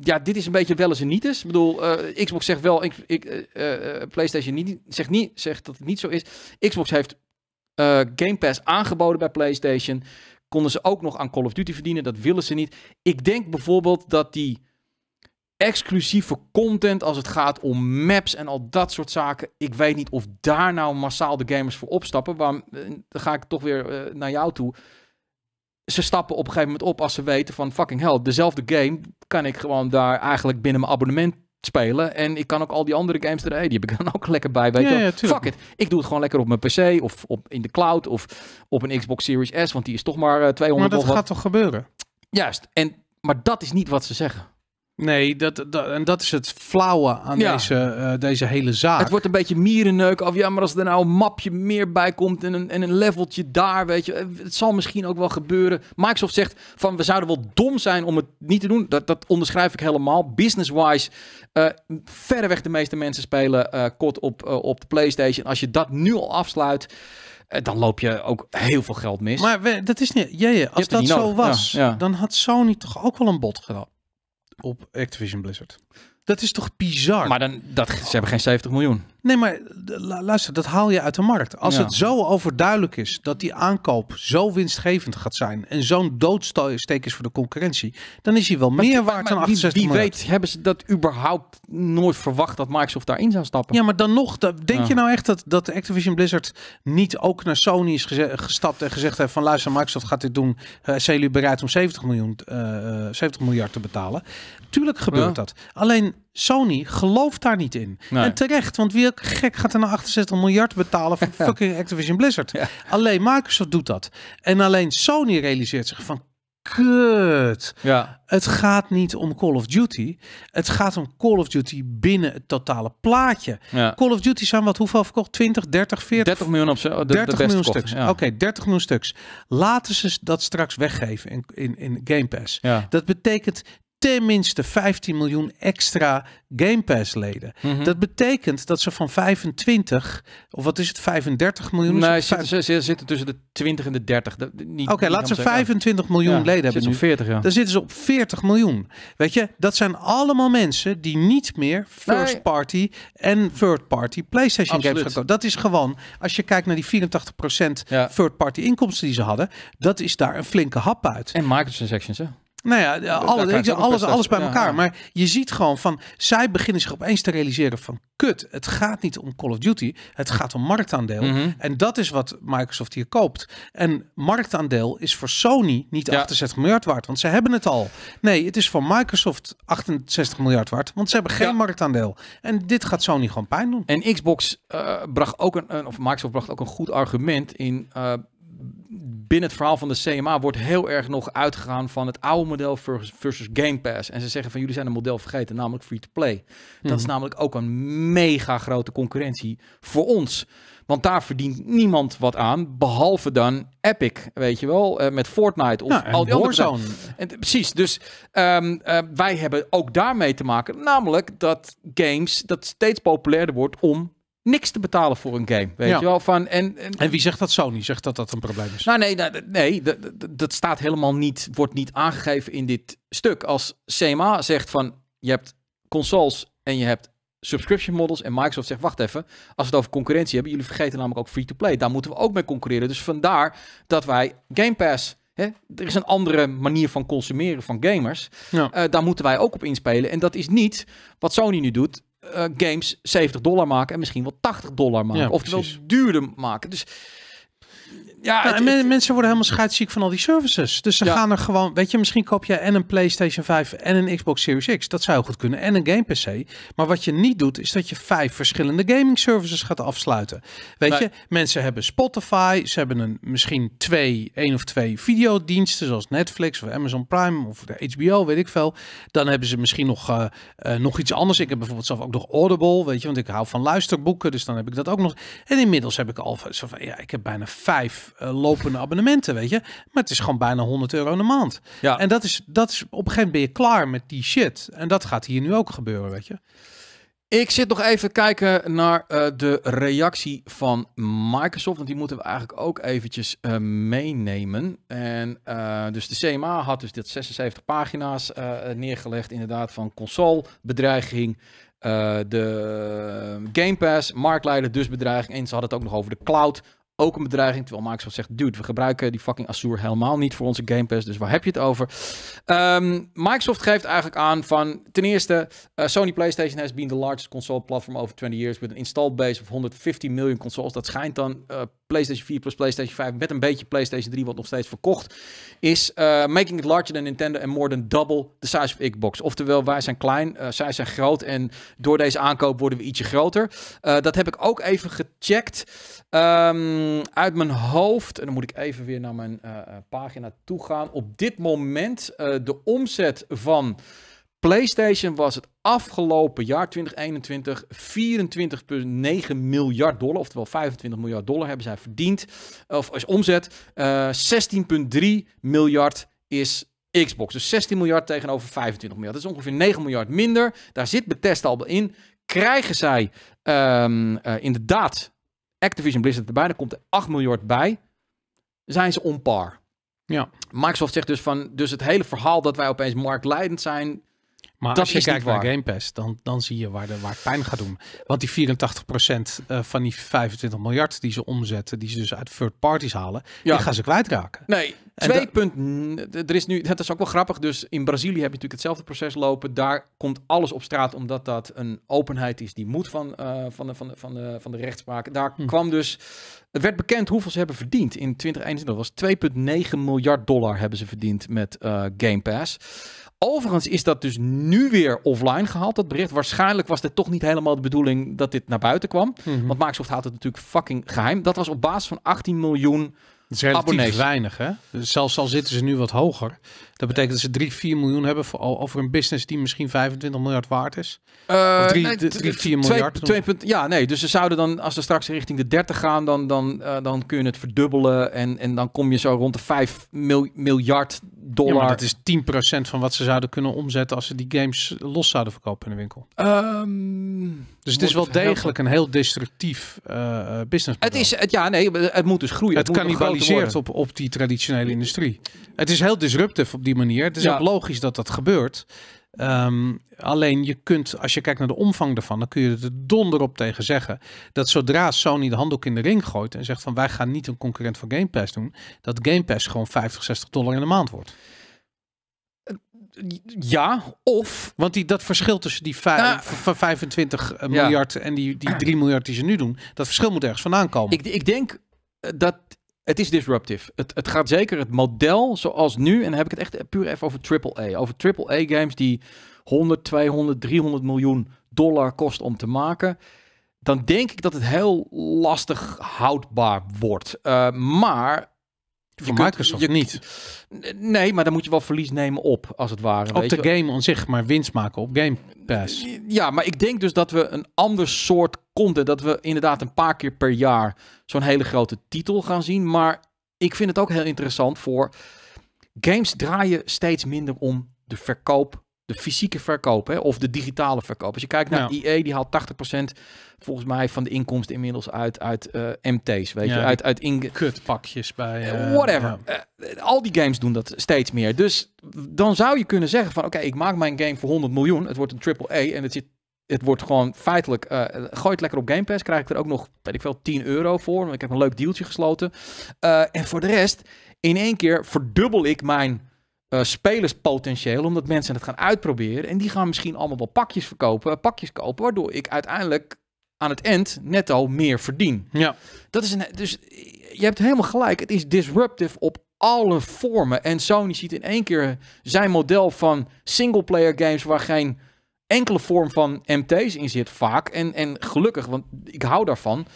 ja, dit is een beetje wel eens een niet is. Ik bedoel, eh, Xbox zegt wel, ik, ik eh, PlayStation niet, zegt, niet, zegt dat het niet zo is. Xbox heeft uh, Game Pass aangeboden bij PlayStation. Konden ze ook nog aan Call of Duty verdienen. Dat willen ze niet. Ik denk bijvoorbeeld dat die exclusieve content als het gaat om maps en al dat soort zaken. Ik weet niet of daar nou massaal de gamers voor opstappen. Waar, eh, dan ga ik toch weer eh, naar jou toe. Ze stappen op een gegeven moment op als ze weten van fucking hell, dezelfde game kan ik gewoon daar eigenlijk binnen mijn abonnement spelen. En ik kan ook al die andere games erbij. Die heb ik [laughs] dan ook lekker bij. Weet ja, ja, Fuck it. Ik doe het gewoon lekker op mijn PC of op, in de cloud of op een Xbox Series S. Want die is toch maar uh, eh, 200 Maar dat gaat toch gebeuren? Juist. En, maar dat is niet wat ze zeggen. Nee, dat, en dat is het flauwe aan deze, eh, deze hele zaak. Het wordt een beetje mierenneuk af. Ja, maar als er nou een mapje meer bij komt en een, en een leveltje daar, weet je. Eh, het zal misschien ook wel gebeuren. Microsoft zegt van, we zouden wel dom zijn om het niet te doen. Dat, dat onderschrijf ik helemaal. Business-wise, eh, verreweg de meeste mensen spelen kot op, op de Playstation. Als je dat nu al afsluit dan loop je ook heel veel geld mis. Maar dat is niet. Jee, als dat zo was, dan had Sony toch ook wel een bod gedaan op Activision Blizzard. Dat is toch bizar? Maar dan, dat, ze hebben geen 70 miljoen. Nee, maar luister, dat haal je uit de markt. Als het zo overduidelijk is dat die aankoop zo winstgevend gaat zijn en zo'n doodsteek is voor de concurrentie, dan is hij wel meer waard dan 68 miljoen. wie weet hebben ze dat überhaupt nooit verwacht dat Microsoft daarin zou stappen. Ja, maar dan nog, denk je nou echt dat, dat Activision Blizzard niet ook naar Sony is gestapt en gezegd heeft van luister, Microsoft gaat dit doen. Eh, zijn jullie bereid om 70, miljoen, 70 eh, eh, miljard te betalen? Tuurlijk gebeurt dat. Alleen Sony gelooft daar niet in. En terecht, want wie gek gaat er nou 68 miljard betalen voor [laughs] fucking Activision Blizzard? Alleen Microsoft doet dat. En alleen Sony realiseert zich van kut. Ja. Het gaat niet om Call of Duty. Het gaat om Call of Duty binnen het totale plaatje. Call of Duty zijn wat hoeveel verkocht? 20, 30, 40? 30 miljoen op de, 30 de miljoen stuks. Oké, 30 miljoen stuks. Laten ze dat straks weggeven in, in, in Game Pass. Ja. Dat betekent tenminste 15 miljoen extra Game Pass leden. Mhm. Dat betekent dat ze van 25, of wat is het, 35 miljoen? Nee, ze, zitten tussen de 20 en de 30. Oké, laten ze 25 miljoen leden hebben nu. Op 40, ja. Dan zitten ze op 40 miljoen. Weet je, dat zijn allemaal mensen die niet meer first party en third party PlayStation games gaan kopen. Dat is gewoon, als je kijkt naar die 84% ja. third party inkomsten die ze hadden, dat is daar een flinke hap uit. En microtransactions, hè? Nou ja, alles, alles, bij elkaar. Maar je ziet gewoon van, zij beginnen zich opeens te realiseren van, kut, het gaat niet om Call of Duty, het gaat om marktaandeel. Mhm. En dat is wat Microsoft hier koopt. En marktaandeel is voor Sony niet ja. 68 miljard waard, want ze hebben het al. Nee, het is voor Microsoft 68 miljard waard, want ze hebben geen marktaandeel. En dit gaat Sony gewoon pijn doen. En Xbox eh, bracht ook een, of Microsoft bracht ook een goed argument in... Eh, binnen het verhaal van de CMA wordt heel erg nog uitgegaan van het oude model versus, Game Pass. En ze zeggen van jullie zijn een model vergeten, namelijk free to play. Dat mhm. is namelijk ook een mega grote concurrentie voor ons. Want daar verdient niemand wat aan, behalve dan Epic, weet je wel, eh, met Fortnite of al die andere en, eh, Precies, dus ehm, eh, wij hebben ook daarmee te maken, namelijk dat games, dat steeds populairder wordt om niks te betalen voor een game. Weet je wel? Van, en, en, en, wie zegt dat Sony? Zegt dat dat een probleem is? Nou nee, nou, nee dat, staat helemaal niet, wordt niet aangegeven in dit stuk. Als CMA zegt van, je hebt consoles en je hebt subscription models. En Microsoft zegt, wacht even, als we het over concurrentie hebben, jullie vergeten namelijk ook free-to-play. Daar moeten we ook mee concurreren. Dus vandaar dat wij Game Pass... Hè, er is een andere manier van consumeren van gamers. Eh, daar moeten wij ook op inspelen. En dat is niet wat Sony nu doet eh, games 70 dollar maken en misschien wel 80 dollar maken. Ja, Oftewel duurder maken. Dus ja, nou, mensen worden helemaal schaatsziek van al die services. Dus ze gaan er gewoon, weet je, misschien koop je en een PlayStation 5 en een Xbox Series X. Dat zou goed kunnen. En een game PC. Maar wat je niet doet, is dat je vijf verschillende gaming services gaat afsluiten. Weet je, mensen hebben Spotify. Ze hebben een, misschien twee, één of twee videodiensten, zoals Netflix of Amazon Prime of de HBO, weet ik veel. Dan hebben ze misschien nog, eh, eh, nog iets anders. Ik heb bijvoorbeeld zelf ook nog Audible, weet je, want ik hou van luisterboeken. Dus dan heb ik dat ook nog. En inmiddels heb ik al, ja, ik heb bijna vijf eh, lopende abonnementen, weet je. Maar het is gewoon bijna 100 euro in de maand. Ja. En dat is, dat is, op een gegeven moment ben je klaar met die shit. En dat gaat hier nu ook gebeuren, weet je. Ik zit nog even kijken naar eh, de reactie van Microsoft. Want die moeten we eigenlijk ook eventjes eh, meenemen. En dus de CMA had dus dit 76 pagina's neergelegd. Inderdaad, van consolebedreiging. de Game Pass, marktleider dus bedreiging. En ze hadden het ook nog over de cloud ook een bedreiging. Terwijl Microsoft zegt, dude, we gebruiken die fucking Azure helemaal niet voor onze Game Pass. Dus waar heb je het over? Ehm, Microsoft geeft eigenlijk aan van, ten eerste, eh, Sony PlayStation has been the largest console platform over 20 years with an installed base of 150 miljoen consoles. Dat schijnt dan eh, PlayStation 4 plus PlayStation 5 met een beetje PlayStation 3 wat nog steeds verkocht is. Eh, making it larger than Nintendo and more than double the size of Xbox. Oftewel, wij zijn klein, zij zijn groot en door deze aankoop worden we ietsje groter. dat heb ik ook even gecheckt. Um, Ehm, uit mijn hoofd, en dan moet ik even weer naar mijn eh, eh, pagina toe gaan. Op dit moment uh, de omzet van PlayStation was het afgelopen jaar 2021 24,9 miljard dollar, oftewel 25 miljard dollar hebben zij verdiend. Of als omzet 16,3 miljard is Xbox. Dus 16 miljard tegenover 25 miljard. Dat is ongeveer 9 miljard minder. Daar zit Bethesda al in. Krijgen zij um, uh, inderdaad Activision Blizzard erbij, dan komt er 8 miljard bij, zijn ze on Ja. Microsoft zegt dus van, dus het hele verhaal dat wij opeens marktleidend zijn, maar dat als je kijkt naar Game Pass, dan, dan zie je waar, de, waar het pijn gaat doen. Want die 84% eh, van die 25 miljard die ze omzetten, die ze dus uit third parties halen, die gaan ze kwijtraken. Nee, twee er is nu, dat is ook wel grappig, dus in Brazilië heb je natuurlijk hetzelfde proces lopen. Daar komt alles op straat omdat dat een openheid is die moet van, eh, van, de, van, de, van, de, van de rechtspraak. Daar hm. kwam dus, het werd bekend hoeveel ze hebben verdiend in 2021. Dat was 2,9 miljard dollar hebben ze verdiend met eh, Game Pass. Overigens is dat dus nu weer offline gehaald, dat bericht. Waarschijnlijk was dit toch niet helemaal de bedoeling dat dit naar buiten kwam. Mhm. Want Microsoft had het natuurlijk fucking geheim. Dat was op basis van 18 miljoen dat is relatief abonnees. weinig, hè? zelfs al zitten ze nu wat hoger, dat betekent dat ze 3, 4 miljoen hebben voor, over een business die misschien 25 miljard waard is. Uh, 3, 4 miljard. Twee 2, ja, nee. Dus ze zouden dan, als ze straks richting de 30 gaan, dan, dan, eh, dan kun je het verdubbelen. En, en dan kom je zo rond de 5 mil, miljard dollar. Ja, maar dat is 10% van wat ze zouden kunnen omzetten als ze die games los zouden verkopen in de winkel. Ehm, dus het is wel degelijk een heel destructief uh, eh, eh, business. Het is, het, ja, nee, het moet dus groeien. Het, het cannibaliseert op, op die traditionele industrie. Het is heel disruptief op die die manier. Het is ook logisch dat dat gebeurt. Ehm, alleen je kunt, als je kijkt naar de omvang ervan, dan kun je er donder op tegen zeggen dat zodra Sony de handdoek in de ring gooit en zegt van wij gaan niet een concurrent van Game Pass doen, dat Game Pass gewoon 50, 60 dollar in de maand wordt. Eh, ja, of. Want die, dat verschil tussen die van nou, eh, 25 miljard en die, die 3 miljard die ze nu doen, dat verschil moet ergens vandaan komen. Ik, ik denk eh, dat het is disruptief. Het, het gaat zeker het model zoals nu, en dan heb ik het echt puur even over AAA. Over AAA games die 100, 200, 300 miljoen dollar kost om te maken. Dan denk ik dat het heel lastig houdbaar wordt. Eh, maar voor Microsoft niet. Nee, maar dan moet je wel verlies nemen op, als het ware. Op de game aan zich, maar winst maken op Game Pass. Ja, maar ik denk dus dat we een ander soort content... dat we inderdaad een paar keer per jaar zo'n hele grote titel gaan zien. Maar ik vind het ook heel interessant voor... Games draaien steeds minder om de verkoop de fysieke verkopen of de digitale verkoop. Als je kijkt naar IE, die haalt 80% volgens mij van de inkomsten inmiddels uit, uit eh, MT's, weet je, uit, uit in kutpakjes bij eh, eh, whatever. al die games doen dat steeds meer. Dus dan zou je kunnen zeggen van oké, ik maak mijn game voor 100 miljoen, het wordt een triple A en het zit het wordt gewoon feitelijk, gooi het lekker op Game Pass, krijg ik er ook nog, weet ik wel, 10 euro voor, want ik heb een leuk dealtje gesloten. en voor de rest, in één keer verdubbel ik mijn uh, eh, spelerspotentieel, omdat mensen het gaan uitproberen. En die gaan misschien allemaal wel pakjes verkopen, pakjes kopen, waardoor ik uiteindelijk aan het eind netto meer verdien. Ja. Dat is een, dus je hebt helemaal gelijk. Het is disruptive op alle vormen. En Sony ziet in één keer zijn model van single-player games waar geen enkele vorm van MT's in zit vaak. En, en gelukkig, want ik hou daarvan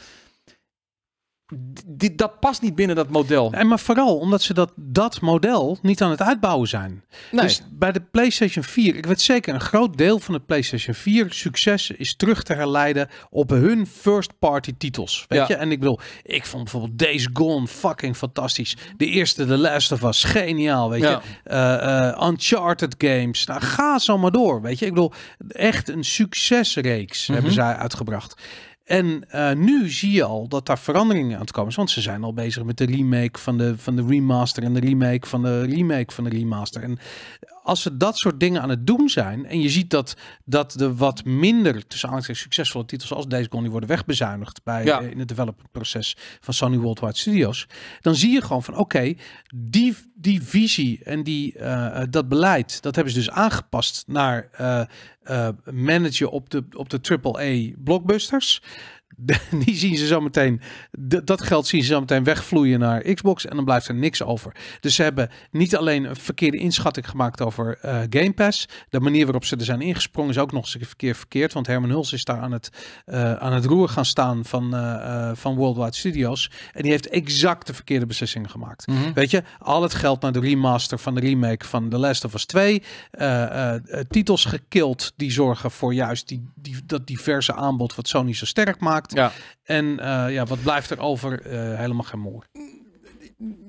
die, dat past niet binnen dat model. En maar vooral omdat ze dat, dat model niet aan het uitbouwen zijn. Dus bij de PlayStation 4, ik weet zeker, een groot deel van de PlayStation 4 succes is terug te herleiden op hun first-party titels. Weet je? En ik bedoel, ik vond bijvoorbeeld Days Gone fucking fantastisch. De eerste, The Last of Us, geniaal. Weet je? Eh, eh, Uncharted games. Nou, ga zo maar door. Weet je? Ik bedoel, echt een succesreeks mhm. hebben zij uitgebracht. En eh, nu zie je al dat daar veranderingen aan het komen is. Want ze zijn al bezig met de remake van de, van de remaster en de remake van de remake van de remaster. En als ze dat soort dingen aan het doen zijn. En je ziet dat, dat de wat minder tussen succesvolle titels als Days Gone die worden wegbezuinigd bij, eh, in het proces van Sony Worldwide Studios. Dan zie je gewoon van oké, die, die visie en die, eh, dat beleid, dat hebben ze dus aangepast naar eh, managen op de, op de AAA blockbusters. [laughs] die zien ze zo meteen, dat geld zien ze zo meteen wegvloeien naar Xbox en dan blijft er niks over. Dus ze hebben niet alleen een verkeerde inschatting gemaakt over eh, Game Pass. De manier waarop ze er zijn ingesprongen is ook nog eens een verkeer verkeerd. Want Herman Huls is daar aan het, eh, aan het roer gaan staan van, uh, van Worldwide Studios. En die heeft exact de verkeerde beslissingen gemaakt. Mhm. Weet je, al het geld naar de remaster van de remake van The Last of Us 2. titels gekild die zorgen voor juist die, die, dat diverse aanbod wat Sony zo sterk maakt. Ja. En eh, ja, wat blijft er over? Eh, helemaal geen moer.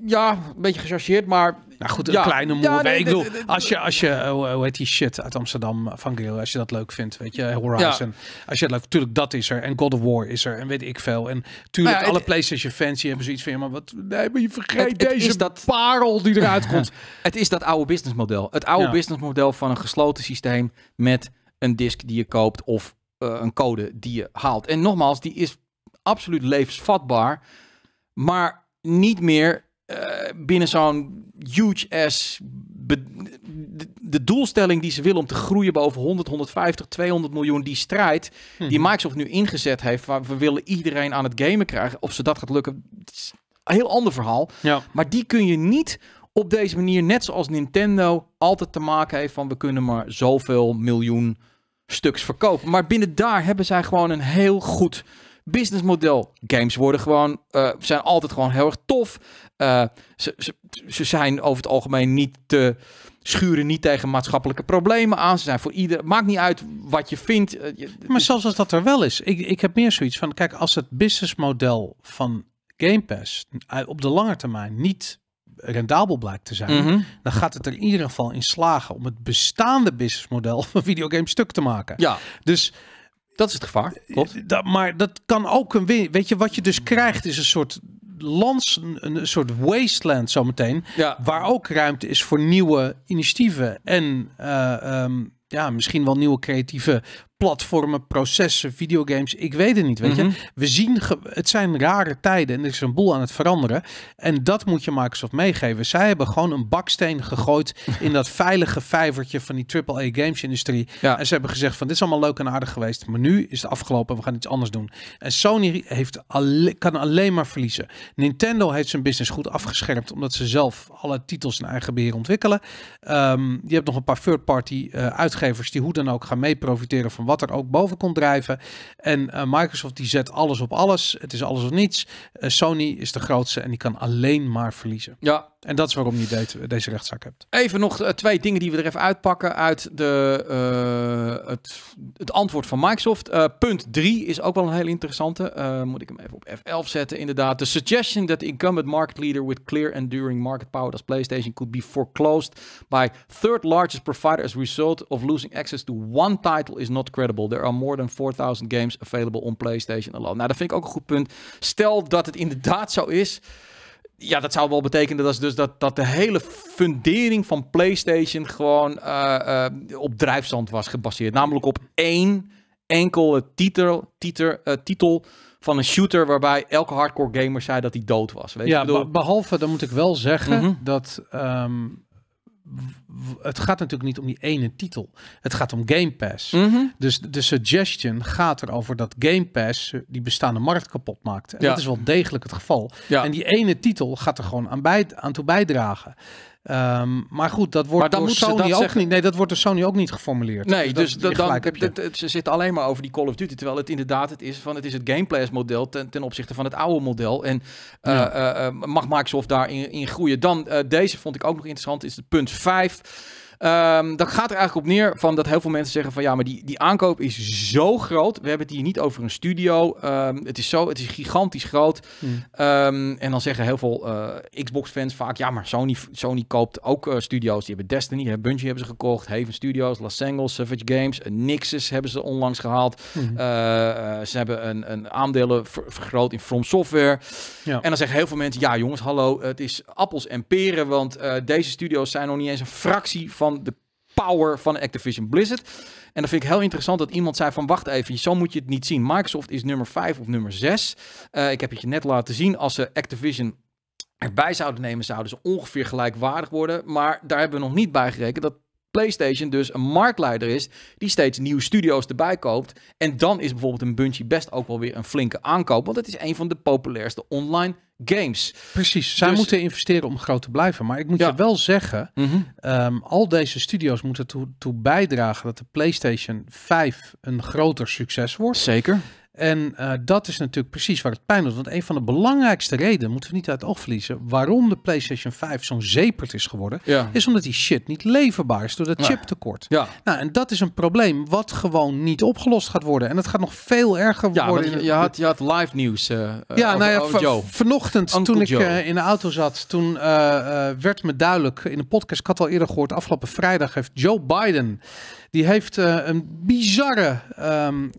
Ja, een beetje gechargeerd, maar... Nou goed, een kleine moer. ik bedoel, als je, als je eh, hoe heet die shit uit Amsterdam van Geel als je dat leuk vindt, weet je, Horizon. Als je dat leuk natuurlijk dat is er. En God of War is er. En weet ik veel. En tuurlijk, nou alle PlayStation fans die hebben zoiets van, maar wat, nee, maar je vergeet deze dat, parel die eruit [laughs] komt. het is dat oude businessmodel. Het oude businessmodel van een gesloten systeem met een disk die je koopt of eh, een code die je haalt. En nogmaals, die is absoluut levensvatbaar, maar niet meer eh, binnen zo'n huge ass. De, doelstelling die ze willen om te groeien boven 100, 150, 200 miljoen, die strijd die mhm. Microsoft nu ingezet heeft, waar we willen iedereen aan het gamen krijgen. Of ze dat gaat lukken, is een heel ander verhaal. Maar die kun je niet op deze manier, net zoals Nintendo altijd te maken heeft van we kunnen maar zoveel miljoen stuks verkopen. Maar binnen daar hebben zij gewoon een heel goed businessmodel. Games worden gewoon, eh, zijn altijd gewoon heel erg tof. Eh, ze, ze, zijn over het algemeen niet te schuren niet tegen maatschappelijke problemen aan. Ze zijn voor ieder. Maakt niet uit wat je vindt. Eh, maar zelfs als dat er wel is. Ik, ik heb meer zoiets van: kijk, als het businessmodel van Game Pass op de lange termijn niet rendabel blijkt te zijn, mhm. dan gaat het er in ieder geval in slagen om het bestaande businessmodel van videogame stuk te maken. Ja. Dus dat is het gevaar. Eh, klopt. Eh, dat, maar dat kan ook een win. Weet je, wat je dus krijgt is een soort lands, een soort wasteland zometeen. Ja. Waar ook ruimte is voor nieuwe initiatieven. En eh, ehm, ja, misschien wel nieuwe creatieve platformen, processen, videogames. Ik weet het niet, weet je. Mhm. We zien, het zijn rare tijden en er is een boel aan het veranderen. En dat moet je Microsoft meegeven. Zij hebben gewoon een baksteen gegooid in dat [laughs] veilige vijvertje van die AAA games industrie. En ze hebben gezegd van dit is allemaal leuk en aardig geweest, maar nu is het afgelopen. We gaan iets anders doen. En Sony heeft kan alleen maar verliezen. Nintendo heeft zijn business goed afgescherpt omdat ze zelf alle titels in eigen beheer ontwikkelen. Ehm, je hebt nog een paar third-party eh, uitgevers die hoe dan ook gaan meeprofiteren van wat er ook boven komt drijven. En eh, Microsoft die zet alles op alles. Het is alles of niets. Eh, Sony is de grootste en die kan alleen maar verliezen. Ja. En dat is waarom je deze rechtszaak hebt. Even nog eh, twee dingen die we er even uitpakken uit de, het, het, antwoord van Microsoft. punt 3 is ook wel een heel interessante. moet ik hem even op F11 zetten inderdaad. The suggestion that the incumbent market leader with clear enduring market power as PlayStation could be foreclosed by third largest provider as a result of losing access to one title is not incredible. There are more than 4000 games available on PlayStation alone. Nou, dat vind ik ook een goed punt. Stel dat het inderdaad zo is. Ja, dat zou wel betekenen dat, dus dat, dat de hele fundering van PlayStation gewoon uh, uh, op drijfzand was gebaseerd. Namelijk op één enkele eh, titel, titel, titel van een shooter waarbij elke hardcore gamer zei dat hij dood was. Weet ja, je? behalve, dan moet ik wel zeggen mhm. dat ehm, het gaat natuurlijk niet om die ene titel. Het gaat om Game Pass. Mhm. Dus de suggestion gaat erover dat Game Pass die bestaande markt kapot maakt. En dat is wel degelijk het geval. En die ene titel gaat er gewoon aan, aan toe bijdragen. Ehm, maar goed, dat wordt Maar door Sony ook niet. Nee, dat wordt door Sony ook niet geformuleerd. Nee, dus, dus dan, ze zitten alleen maar over die Call of Duty, terwijl het inderdaad het is van het is het gameplays model ten, ten opzichte van het oude model. En eh, eh, eh, mag Microsoft daarin in groeien? Dan deze vond ik ook nog interessant. Is het punt 5. Ehm, dat gaat er eigenlijk op neer van dat heel veel mensen zeggen van ja, maar die, die aankoop is zo groot. We hebben het hier niet over een studio. Ehm, het, is zo, het is gigantisch groot. Hmm. Ehm, en dan zeggen heel veel eh, Xbox-fans vaak ja, maar Sony, Sony koopt ook eh, studio's. Die hebben Destiny, hebben Bungie hebben ze gekocht, Haven Studios, Los Angeles, Savage Games, eh, Nixus hebben ze onlangs gehaald. Hmm. ze hebben een, een aandelen vergroot in From Software. Ja. En dan zeggen heel veel mensen ja, jongens, hallo, het is appels en peren, want deze studio's zijn nog niet eens een fractie van van de power van Activision Blizzard. En dat vind ik heel interessant dat iemand zei van wacht even, zo moet je het niet zien. Microsoft is nummer 5 of nummer 6. Eh, ik heb het je net laten zien. Als ze Activision erbij zouden nemen, zouden ze ongeveer gelijkwaardig worden. Maar daar hebben we nog niet bij gerekend dat PlayStation dus een marktleider is die steeds nieuwe studio's erbij koopt. En dan is bijvoorbeeld een Bungie best ook wel weer een flinke aankoop, want het is een van de populairste online games. Precies. Zij dus- moeten investeren om groot te blijven. Maar ik moet je wel zeggen, mhm. ehm, al deze studio's moeten toe, toe bijdragen dat de PlayStation 5 een groter succes wordt. Zeker. En eh, dat is natuurlijk precies waar het pijn doet. Want een van de belangrijkste redenen, moeten we niet uit het oog verliezen, waarom de PlayStation 5 zo'n zepert is geworden, is omdat die shit niet leverbaar is door dat chiptekort. Ja. Nou, en dat is een probleem wat gewoon niet opgelost gaat worden. En het gaat nog veel erger worden. Je, je, had, je had live nieuws. Uh, ja, nou ja, vanochtend toen ik in de auto zat, toen werd me duidelijk in de podcast, ik had al eerder gehoord, afgelopen vrijdag heeft Joe Biden die heeft eh, een bizarre um,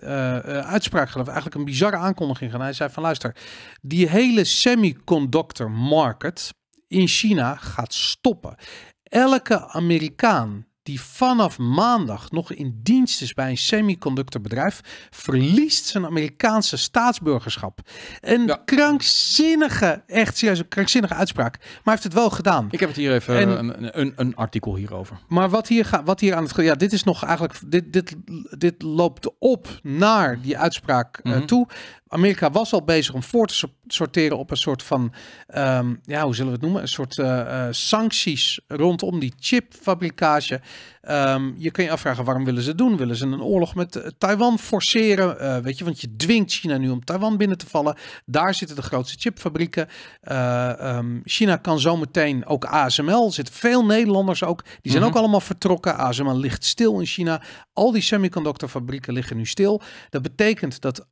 uitspraak gedaan. Eigenlijk een bizarre aankondiging gedaan. Hij zei van luister, die hele semiconductor market in China gaat stoppen. Elke Amerikaan die vanaf maandag nog in dienst is bij een semiconductorbedrijf, verliest zijn Amerikaanse staatsburgerschap. Een krankzinnige, echt serieus, een krankzinnige uitspraak. Maar hij heeft het wel gedaan. Ik heb het hier even een, een, een, artikel hierover. Maar wat hier, gaat, wat hier aan het. Ja, dit is nog eigenlijk. Dit, dit, dit loopt op naar die uitspraak eh, mhm. toe. Amerika was al bezig om voor te sorteren op een soort van, ehm, ja, hoe zullen we het noemen? Een soort eh, eh, sancties rondom die chipfabrikage. Ehm, je kan je afvragen waarom willen ze doen? Willen ze een oorlog met eh, Taiwan forceren? weet je, want je dwingt China nu om Taiwan binnen te vallen. Daar zitten de grootste chipfabrieken. Ehm, China kan zometeen ook ASML. Er zitten veel Nederlanders ook. Die zijn mhm. ook allemaal vertrokken. ASML ligt stil in China. Al die semiconductorfabrieken liggen nu stil. Dat betekent dat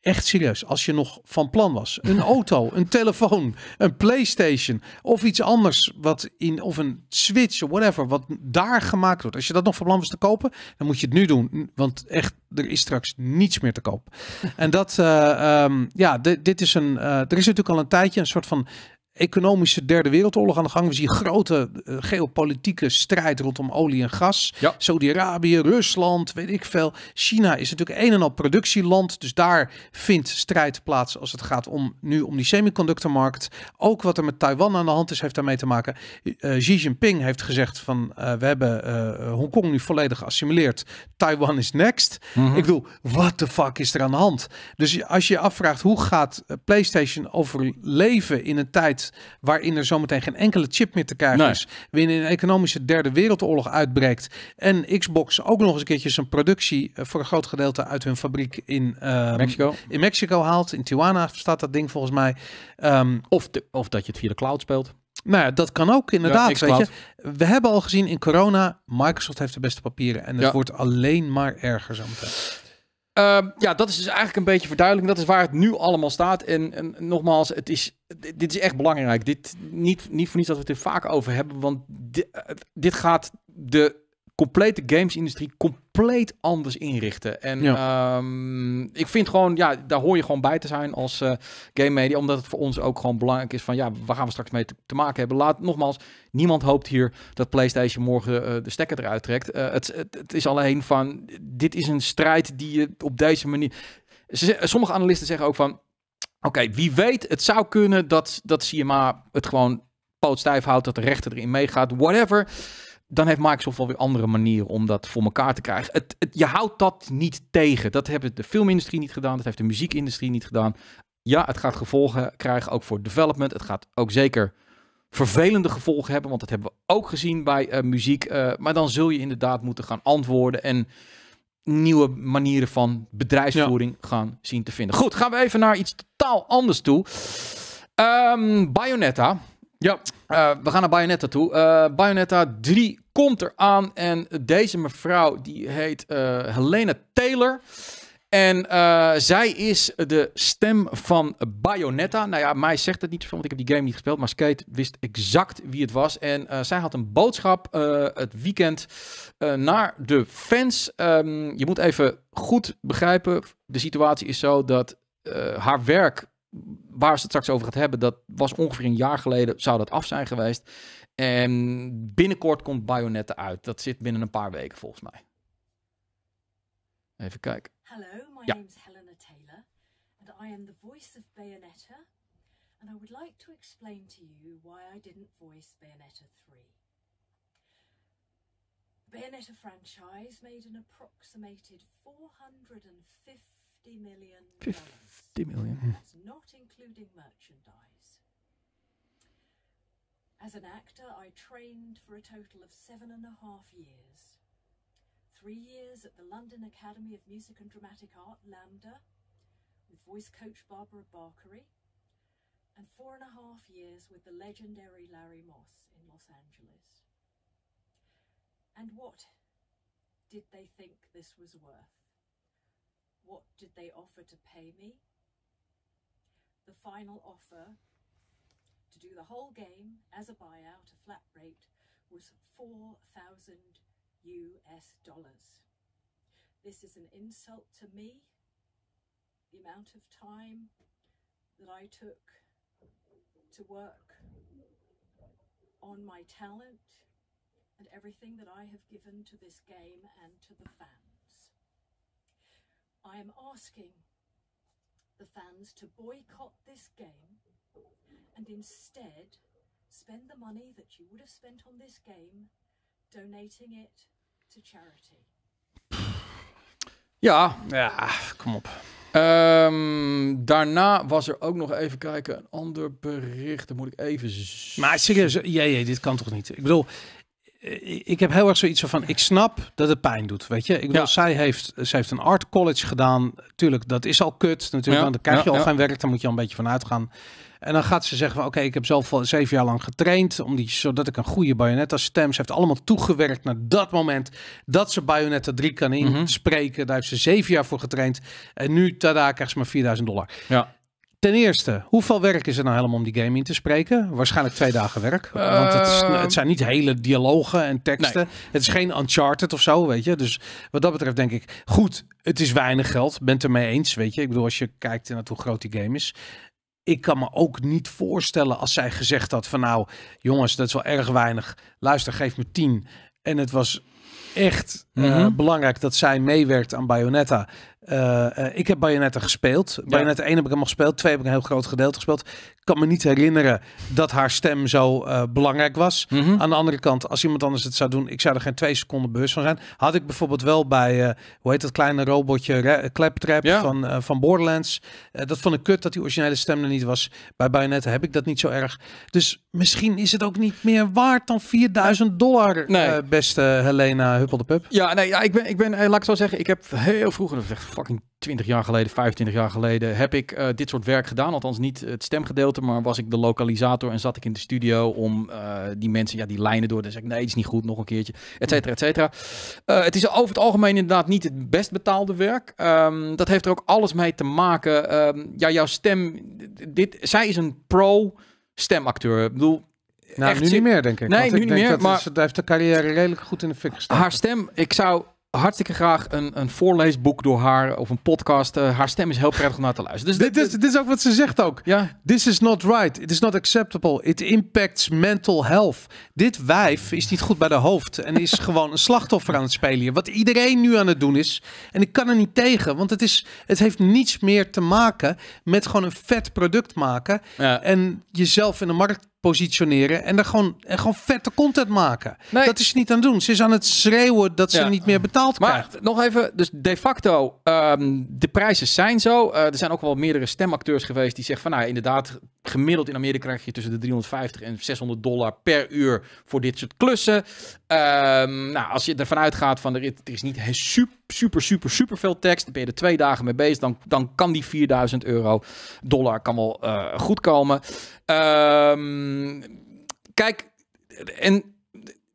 echt serieus, als je nog van plan was, een [laughs] auto, een telefoon, een PlayStation of iets anders wat in of een Switch of whatever wat daar gemaakt wordt. Als je dat nog van plan was te kopen, dan moet je het nu doen, want echt er is straks niets meer te koop. [laughs] En dat, eh, ehm, ja, dit is een, eh, er is natuurlijk al een tijdje een soort van economische derde wereldoorlog aan de gang. We zien grote eh, geopolitieke strijd rondom olie en gas. Ja. Saudi-Arabië, Rusland, weet ik veel. China is natuurlijk een en al productieland. Dus daar vindt strijd plaats als het gaat om nu om die semiconductormarkt. Ook wat er met Taiwan aan de hand is, heeft daarmee te maken. Eh, Xi Jinping heeft gezegd van eh, we hebben Hongkong nu volledig geassimileerd. Taiwan is next. Mhm. Ik bedoel, what the fuck is er aan de hand? Dus als je je afvraagt hoe gaat PlayStation overleven in een tijd waarin er zometeen geen enkele chip meer te krijgen is. Wanneer een economische derde wereldoorlog uitbreekt. En Xbox ook nog eens een keertje zijn productie eh, voor een groot gedeelte uit hun fabriek in, ehm, Mexico. in Mexico haalt. In Tijuana staat dat ding volgens mij. Ehm, of, of dat je het via de cloud speelt. Nou ja, dat kan ook inderdaad. weet je. We hebben al gezien in corona, Microsoft heeft de beste papieren. En het wordt alleen maar erger zometeen. Ehm, ja, dat is dus eigenlijk een beetje verduidelijking. Dat is waar het nu allemaal staat. En, en nogmaals, het is dit is echt belangrijk. Dit, niet, niet voor niets dat we het er vaak over hebben. Want dit, eh, dit gaat de complete gamesindustrie compleet anders inrichten. En ehm, ik vind gewoon, ja, daar hoor je gewoon bij te zijn als eh, game media. Omdat het voor ons ook gewoon belangrijk is van, ja, waar gaan we straks mee te, maken hebben? Laat, nogmaals, niemand hoopt hier dat PlayStation morgen eh, de stekker eruit trekt. het, het is alleen van, dit is een strijd die je op deze manier... Sommige analisten zeggen ook van, Oké, wie weet, het zou kunnen dat, dat CMA het gewoon pootstijf houdt, dat de rechter erin meegaat, whatever. Dan heeft Microsoft wel weer andere manieren om dat voor elkaar te krijgen. Het, je houdt dat niet tegen. Dat hebben de filmindustrie niet gedaan, dat heeft de muziekindustrie niet gedaan. Ja, het gaat gevolgen krijgen, ook voor development. Het gaat ook zeker vervelende gevolgen hebben, want dat hebben we ook gezien bij eh, muziek. Eh, maar dan zul je inderdaad moeten gaan antwoorden en nieuwe manieren van bedrijfsvoering gaan zien te vinden. Goed, gaan we even naar iets totaal anders toe. Ehm, Bayonetta. Ja. Eh, we gaan naar Bayonetta toe. Eh, Bayonetta 3 komt eraan. En deze mevrouw, die heet uh, Helena Taylor. En eh, zij is de stem van Bayonetta. Nou ja, mij zegt het niet zoveel, want ik heb die game niet gespeeld. Maar Skate wist exact wie het was. En eh, zij had een boodschap eh, het weekend naar de fans. Ehm, je moet even goed begrijpen. De situatie is zo dat haar werk, waar ze het straks over gaat hebben, dat was ongeveer een jaar geleden, zou dat af zijn geweest. En binnenkort komt Bayonetta uit. Dat zit binnen een paar weken volgens mij. Even kijken. Hello, my yeah. name's Helena Taylor, and I am the voice of Bayonetta, and I would like to explain to you why I didn't voice Bayonetta 3. The Bayonetta franchise made an approximated 450 million. 50 million. That's not including merchandise. As an actor, I trained for a total of seven and a half years three years at the London Academy of Music and Dramatic Art, Lambda, with voice coach Barbara Barkery, and four and a half years with the legendary Larry Moss in Los Angeles. And what did they think this was worth? What did they offer to pay me? The final offer to do the whole game as a buyout, a flat rate, was 4,000 US dollars. This is an insult to me, the amount of time that I took to work on my talent and everything that I have given to this game and to the fans. I am asking the fans to boycott this game and instead spend the money that you would have spent on this game donating it to charity. Ja. Ja, kom op. Ehm, daarna was er ook nog even kijken, een ander bericht. Dan moet ik even. Maar serieus, jee, jee, dit kan toch niet? Ik bedoel, eh, ik heb heel erg zoiets van, ik snap dat het pijn doet, weet je. Ik bedoel, zij, heeft, zij heeft een art college gedaan. Tuurlijk, dat is al kut natuurlijk, want dan krijg je al geen werk. Dan moet je al een beetje van uitgaan. En dan gaat ze zeggen van, oké, ik heb zelf al zeven jaar lang getraind, om die, zodat ik een goede Bayonetta stem. Ze heeft allemaal toegewerkt naar dat moment dat ze Bayonetta 3 kan mhm. inspreken. Daar heeft ze zeven jaar voor getraind. En nu, tada, krijgt ze maar 4000 dollar. Ja. Ten eerste, hoeveel werk is er nou helemaal om die game in te spreken? Waarschijnlijk twee dagen werk. want het, is, ehm. het, zijn niet hele dialogen en teksten. Het is geen Uncharted of zo, weet je. Dus wat dat betreft denk ik, goed, het is weinig geld. Bent er mee eens, weet je. Ik bedoel, als je kijkt naar hoe groot die game is ik kan me ook niet voorstellen als zij gezegd had van nou jongens, dat is wel erg weinig. Luister, geef me tien. En het was echt eh, mhm. belangrijk dat zij meewerkt aan Bayonetta. Eh, eh, ik heb Bayonetta gespeeld. Ja. Bayonetta 1 heb ik hem al gespeeld. twee heb ik een heel groot gedeelte gespeeld. Ik kan me niet herinneren dat haar stem zo eh, belangrijk was. Mhm. Aan de andere kant, als iemand anders het zou doen, ik zou er geen twee seconden bewust van zijn. Had ik bijvoorbeeld wel bij, hoe heet dat kleine robotje, Claptrap van, van Borderlands. dat vond ik kut dat die originele stem er niet was. Bij Bayonetta heb ik dat niet zo erg. Dus misschien is het ook niet meer waard dan 4000 dollar, beste Helena Huppeldepup. Ja, nee, ja, ik ben, ik ben, laat ik zo zeggen, ik heb heel vroeger. gezegd fucking 20 jaar geleden, 25 jaar geleden, heb ik eh, dit soort werk gedaan. Althans niet het stemgedeelte, maar was ik de lokalisator en zat ik in de studio om eh, die mensen, ja, die lijnen door. Dan zeg ik, nee, het is niet goed, nog een keertje, et cetera, et cetera. Eh, het is over het algemeen inderdaad niet het best betaalde werk. Ehm, dat heeft er ook alles mee te maken. Ehm, ja, jouw stem, dit, zij is een pro stemacteur. Ik bedoel, nou, nu niet meer, denk ik. Nee, nu ik niet denk meer. Dat maar ze heeft de carrière redelijk goed in de fik gestaan. Haar stem, ik zou hartstikke graag een, een voorleesboek door haar of een podcast. Eh, haar stem is heel prettig om naar te luisteren. Dus dit, dit, is ook wat ze zegt ook. Ja. This is not right. It is not acceptable. It impacts mental health. Dit wijf is niet goed bij de hoofd en is [laughs] gewoon een slachtoffer aan het spelen. Wat iedereen nu aan het doen is. En ik kan er niet tegen, want het, is, het heeft niets meer te maken met gewoon een vet product maken. En jezelf in de markt positioneren en daar gewoon, en gewoon vette content maken. Dat is ze niet aan het doen. Ze is aan het schreeuwen dat ze niet meer betaald maar, krijgt. Nog even, dus de facto, ehm, de prijzen zijn zo. Eh, er zijn ook wel meerdere stemacteurs geweest die zeggen van, nou inderdaad, Gemiddeld in Amerika krijg je tussen de 350 en 600 dollar per uur voor dit soort klussen. Ehm, nou, als je ervan uitgaat van er, is niet super, super, super, super veel tekst. Dan ben je er twee dagen mee bezig. Dan, dan kan die 4000 euro dollar kan wel uh, goed komen. Ehm, kijk, en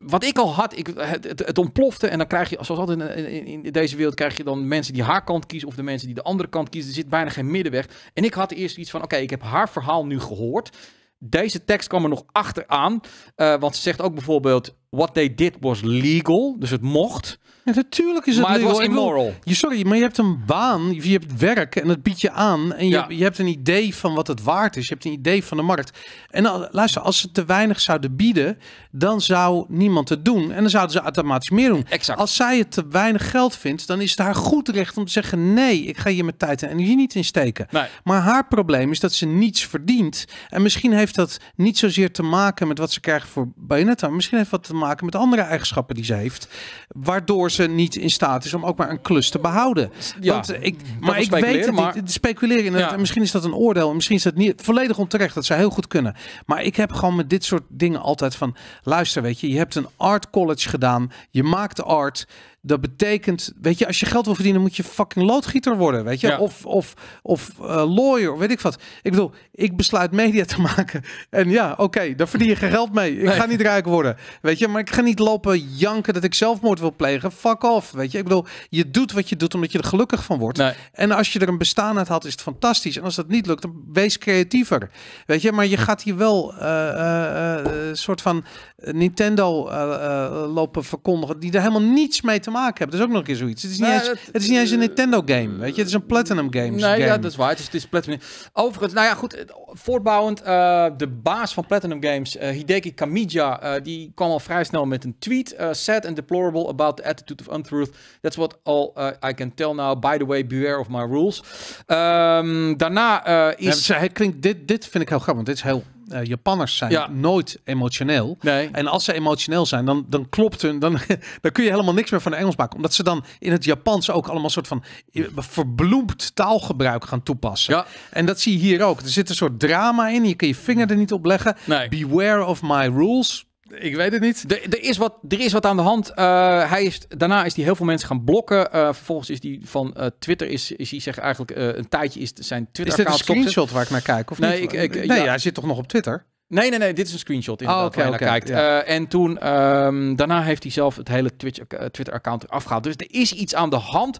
wat ik al had, ik, het, het, ontplofte. En dan krijg je, zoals altijd in, in, deze wereld, krijg je dan mensen die haar kant kiezen of de mensen die de andere kant kiezen. Er zit bijna geen middenweg. En ik had eerst iets van, oké, ik heb haar verhaal nu gehoord. Deze tekst kwam er nog achteraan. Eh, want ze zegt ook bijvoorbeeld, what they did was legal. Dus het mocht natuurlijk is het maar het was immoral. Je, sorry, maar je hebt een baan, je hebt werk en dat biedt je aan. En je, ja. hebt, je hebt een idee van wat het waard is. Je hebt een idee van de markt. En luister, als ze te weinig zouden bieden, dan zou niemand het doen. En dan zouden ze automatisch meer doen. Exact. Als zij het te weinig geld vindt, dan is het haar goed recht om te zeggen... nee, ik ga hier mijn tijd en energie niet in steken. Maar haar probleem is dat ze niets verdient. En misschien heeft dat niet zozeer te maken met wat ze krijgen voor Bayonetta. Misschien heeft dat te maken met andere eigenschappen die ze heeft. Waardoor ze niet in staat is om ook maar een klus te behouden. Ja, Want eh, ik, maar ik weet niet. Speculeren misschien is dat een oordeel. misschien is dat niet volledig onterecht. Dat zou heel goed kunnen. Maar ik heb gewoon met dit soort dingen altijd van... Luister, weet je, je hebt een art college gedaan. Je maakt art. Dat betekent, weet je, als je geld wil verdienen, moet je fucking loodgieter worden, weet je, of, of, of uh, lawyer, weet ik wat. Ik bedoel, ik besluit media te [laughs] maken en ja, oké, okay, daar verdien je geen geld mee. Ik ga niet rijk worden, weet je, maar ik ga niet lopen janken dat ik zelfmoord wil plegen. Fuck off, weet je. Ik bedoel, je doet wat je doet omdat je er gelukkig van wordt. En als je er een bestaan uit had is het fantastisch. En als dat niet lukt, dan wees creatiever, weet je. Maar je gaat hier wel een eh, eh, soort van Nintendo eh, eh, lopen verkondigen die er helemaal niets mee te maken hebben. Dat is ook nog een keer zoiets. Het is niet, nou, eens, het is niet eens een Nintendo game, weet je. Het is een Platinum Games nee, game. ja, dat is waar. Het is, Platinum. Overigens, nou ja, goed, voortbouwend, eh, de baas van Platinum Games, Hideki Kamiya, die kwam al vrij snel met een tweet. Sad and deplorable about the attitude of untruth. That's what all I can tell now. By the way, beware of my rules. Ehm, daarna is... Ja, klinkt, dit, dit vind ik heel grappig, want dit is heel eh, Japanners zijn nooit emotioneel. En als ze emotioneel zijn, dan, dan klopt hun. Dan, [laughs] dan kun je helemaal niks meer van de Engels maken. Omdat ze dan in het Japans ook allemaal soort van eh, verbloemd taalgebruik gaan toepassen. Ja. En dat zie je hier ook. Er zit een soort drama in. Je kan je vinger er niet op leggen. Beware of my rules. Ik weet het niet. Er, er, is, wat, er is wat aan de hand. Eh, hij is, daarna is hij heel veel mensen gaan blokken. Uh, vervolgens is hij van eh, Twitter, is, is hij zeg eigenlijk een tijdje is zijn Twitter Is dit een screenshot waar ik naar kijk? Of nee, Ik, ik, nee hij zit toch nog op Twitter? Nee, nee, nee, dit is een screenshot inderdaad oh, hij waar kijkt. Eh, en toen, ehm, daarna heeft hij zelf het hele eh, Twitter-account afgehaald. Dus er is iets aan de hand.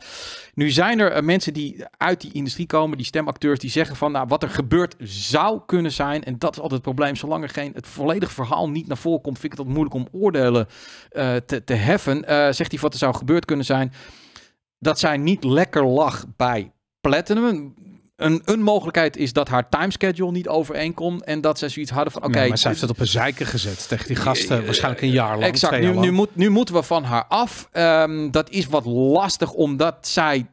Nu zijn er eh, mensen die uit die industrie komen, die stemacteurs, die zeggen van, nou, wat er gebeurd zou kunnen zijn, en dat is altijd het probleem, zolang er geen, het volledige verhaal niet naar voren komt, vind ik het moeilijk om oordelen te, te heffen. zegt hij wat er zou gebeurd kunnen zijn, dat zij niet lekker lag bij Platinum. Een, mogelijkheid is dat haar timeschedule niet overeenkomt. En dat ze zoiets hadden van... oké, maar ze heeft het op een zeiken gezet tegen die gasten. waarschijnlijk een jaar lang. Exact. Nu, nu, moeten we van haar af. Ehm, dat is wat lastig omdat zij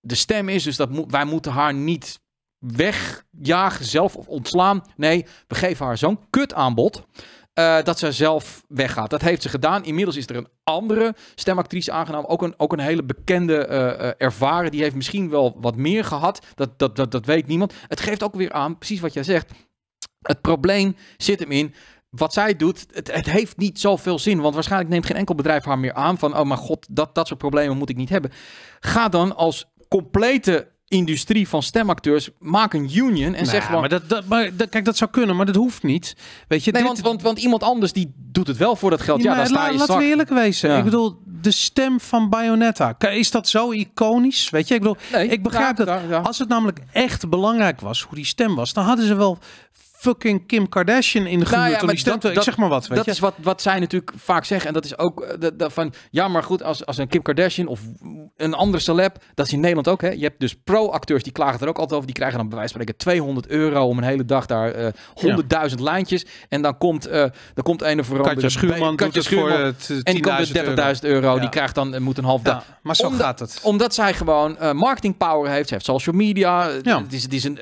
de stem is. Dus dat wij moeten haar niet wegjagen zelf of ontslaan. Nee, we geven haar zo'n kut aanbod eh, dat zij zelf weggaat. Dat heeft ze gedaan. Inmiddels is er een andere stemactrice aangenomen. Ook een, ook een hele bekende uh, ervaren. Die heeft misschien wel wat meer gehad. Dat, dat, dat, dat weet niemand. Het geeft ook weer aan, precies wat jij zegt. Het probleem zit hem in wat zij doet, het, het, heeft niet zoveel zin. Want waarschijnlijk neemt geen enkel bedrijf haar meer aan van... oh mijn god, dat, dat soort problemen moet ik niet hebben. Ga dan als complete industrie van stemacteurs. Maak een union en nou, zeg Maar dat, dat, maar kijk, dat zou kunnen, maar dat hoeft niet. Weet je, want, want, want iemand anders die doet het wel voor dat geld. Ja, daar sta je Laten we eerlijk wezen. Ik bedoel, de stem van Bayonetta. Is dat zo iconisch? Weet je, ik bedoel, ik begrijp dat. Als het namelijk echt belangrijk was hoe die stem was, dan hadden ze wel fucking Kim Kardashian in de nou ja, maar dat, ik zeg maar wat. Weet dat is wat, wat zij natuurlijk vaak zeggen. En dat is ook eh, de, van, ja maar goed, als, als een Kim Kardashian of een andere celeb, dat is in Nederland ook. Hè? Je hebt dus pro-acteurs, die klagen er ook altijd over. Die krijgen dan bij wijze van spreken 200 euro om een hele dag daar 100.000 eh, lijntjes. En dan komt, uh, dan komt een of andere... Schuurman, Katja Schuurman voor En die komt 30.000 euro. Die krijgt dan, moet een half dag. maar zo gaat het. Omdat zij gewoon uh, marketing power heeft. Ze heeft social media. Het is, het is een,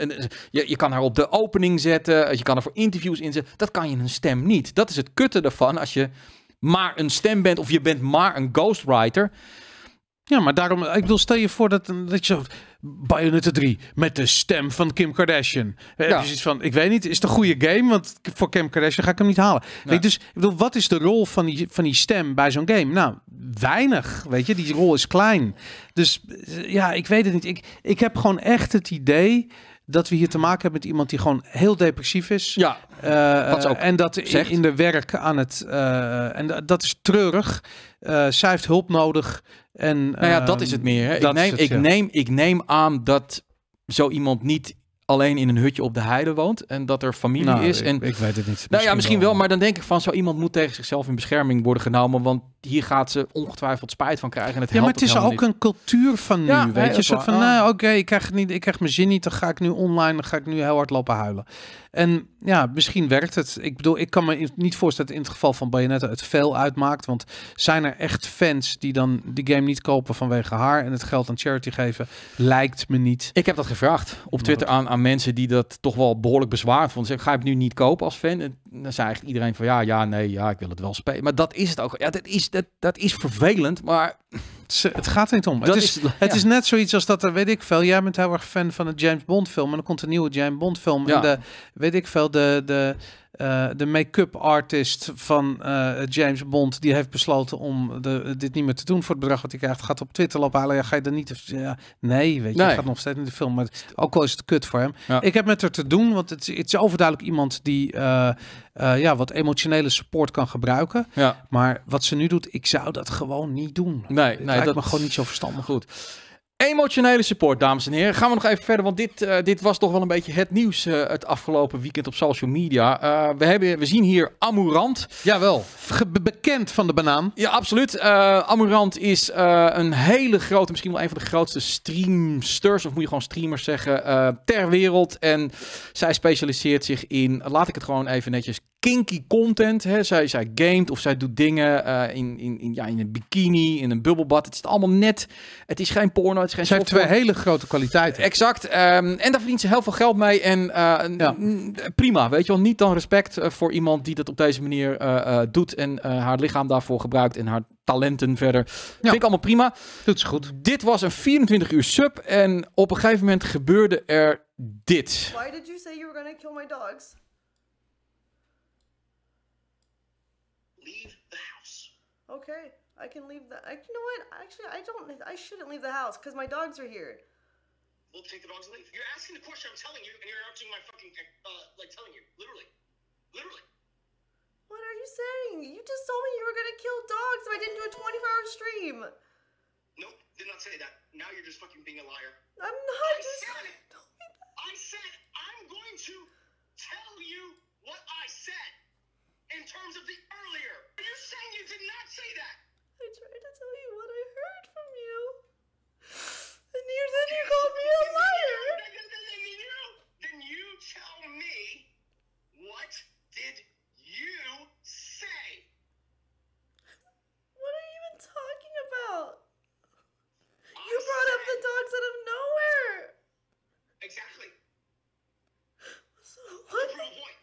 je, je kan haar op de opening zetten. Eh, je kan er voor interviews inzetten. Dat kan je een stem niet. Dat is het kutte ervan als je maar een stem bent of je bent maar een ghostwriter. Ja, maar daarom, ik wil stel je voor dat, dat je Bayonetta 3 met de stem van Kim Kardashian. Eh, ja. Dus iets van, ik weet niet, is het een goede game? Want voor Kim Kardashian ga ik hem niet halen. Weet, dus ik bedoel, wat is de rol van die, van die stem bij zo'n game? Nou, weinig, weet je. Die rol is klein. Dus eh, ja, ik weet het niet. Ik, ik heb gewoon echt het idee dat we hier te maken hebben met iemand die gewoon heel depressief is. Ja, eh, en dat zegt. in de werk aan het. Eh, en dat is treurig. Uh, zij heeft hulp nodig. En, nou ja, dat ehm, is het meer. Hè? Ik, neem, ik, neem, ik neem aan dat zo iemand niet alleen in een hutje op de heide woont en dat er familie nou, is. En, ik, ik, weet het niet. Misschien nou ja, misschien wel, maar dan denk ik van zo iemand moet tegen zichzelf in bescherming worden genomen, want hier gaat ze ongetwijfeld spijt van krijgen. En het ja, maar het is ook een cultuur van nu, weet je. Soort van, nou, oké, ik krijg niet, ik krijg mijn zin niet, dan ga ik nu online, dan ga ik nu heel hard lopen huilen. En ja, misschien werkt het. Ik bedoel, ik kan me niet voorstellen dat in het geval van Bayonetta het veel uitmaakt, want zijn er echt fans die dan die game niet kopen vanwege haar en het geld aan charity geven? Lijkt me niet. Ik heb dat gevraagd op Twitter aan, aan mensen die dat toch wel behoorlijk bezwaar vonden. Ze ga ik nu niet kopen als fan? dan zei eigenlijk iedereen van ja, ja, nee, ja, ik wil het wel spelen. Maar dat is het ook. Ja, dat is, dat, dat is vervelend, maar... Het gaat er niet om. het, is, het is net zoiets als dat, weet ik veel, jij bent heel erg fan van de James Bond film en dan komt een nieuwe James Bond film ja. en de, weet ik veel, de, de, eh, de make-up artist van eh, James Bond, die heeft besloten om de, dit niet meer te doen voor het bedrag wat hij krijgt. Gaat op Twitter halen. Ja, ga je dan niet. Ja, nee, weet je, gaat nog steeds in de film. Maar ook al is het kut voor hem. Ik heb met haar te doen, want het, het is overduidelijk iemand die eh, ja, wat emotionele support kan gebruiken. Ja. Maar wat ze nu doet, ik zou dat gewoon niet doen. Nee, het nee, dat... me gewoon niet zo verstandig. Goed. Emotionele support, dames en heren. Gaan we nog even verder, want dit, eh, dit was toch wel een beetje het nieuws eh, het afgelopen weekend op social media. Eh, we, hebben, we zien hier Amurant. Jawel, wel. bekend van de banaan. Ja, absoluut. Amurant is een hele grote, misschien wel een van de grootste streamsters, of moet je gewoon streamers zeggen, ter wereld. En zij specialiseert zich in, laat ik het gewoon even netjes, kinky content. Hè. Zij, zij gamet of zij doet dingen in, in, in, ja, in een bikini, in een bubbelbad. Het is allemaal net. Het is geen porno, ze geen twee hele grote kwaliteiten. Exact. Ehm, en daar verdient ze heel veel geld mee. En eh, prima, weet je wel. Niet dan respect eh, voor iemand die dat op deze manier eh, doet. En haar lichaam daarvoor gebruikt. En haar talenten verder. Ja. Vind ik allemaal prima. Doet ze goed. Dit was een 24 uur sub. En op een gegeven moment gebeurde er dit. Why did you say you were kill my dogs? Leave the house. Okay. I can leave the. I, you know what? Actually, I don't. I shouldn't leave the house because my dogs are here. We'll take the dogs and leave. You're asking the question I'm telling you, and you're interrupting my fucking uh, like telling you, literally, literally. What are you saying? You just told me you were gonna kill dogs if I didn't do a 24-hour stream. Nope, did not say that. Now you're just fucking being a liar. I'm not. I just... said it. [laughs] I said I'm going to tell you what I said in terms of the earlier. Are you saying you did not say that? I tried to tell you what I heard from you. And you then you called me a [laughs] liar. [laughs] Then you tell me what did you say? What are you even talking about? I you brought said, up the dogs out of nowhere. Exactly. So what?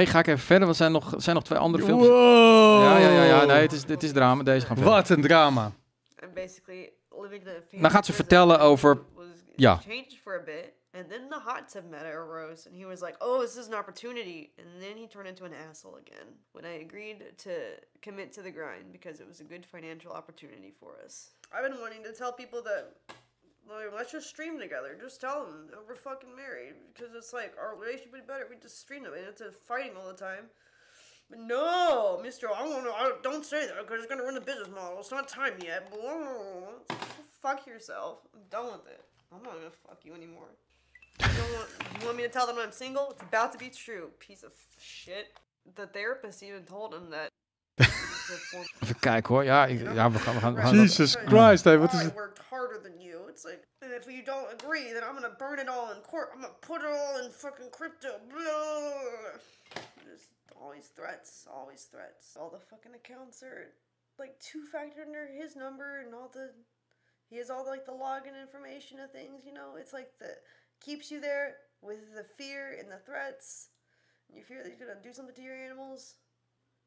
okay, ga ik even verder. Want zijn nog, zijn nog twee andere films? Wow. Ja, ja, ja, ja. Nee, het is, het is drama. Deze gaan verder. Wat een drama. And basically living the Dan nou, gaat ze vertellen over... Ja. And then the hot tub meta arose, and he was like, "Oh, this is an opportunity." And then he turned into an asshole again when I agreed to commit to the grind because it was a good financial opportunity for us. I've been wanting to tell people that like, let's just stream together. Just tell them that we're fucking married because it's like our relationship would be better. We just stream them and it's a fighting all the time. But no, Mister, I do want to. Don't say that because it's gonna ruin the business model. It's not time yet. Blah, blah, blah. Fuck yourself. I'm done with it. I'm not gonna fuck you anymore. You, don't want, you want me to tell them I'm single? It's about to be true. Piece of shit. The therapist even told him that [laughs] Even kijken hoor. Ja, ja we gaan... We gaan, we gaan Jesus dat... Christ, hey, wat is het? It's like, if you don't agree, then I'm gonna burn it all in court. I'm gonna put it all in fucking crypto. Blah. Just always threats, always threats. All the fucking accounts are like two factor under his number, and all the he has all the, like the login information of things. You know, it's like the keeps you there with the fear and the threats. And you fear that he's gonna do something to your animals.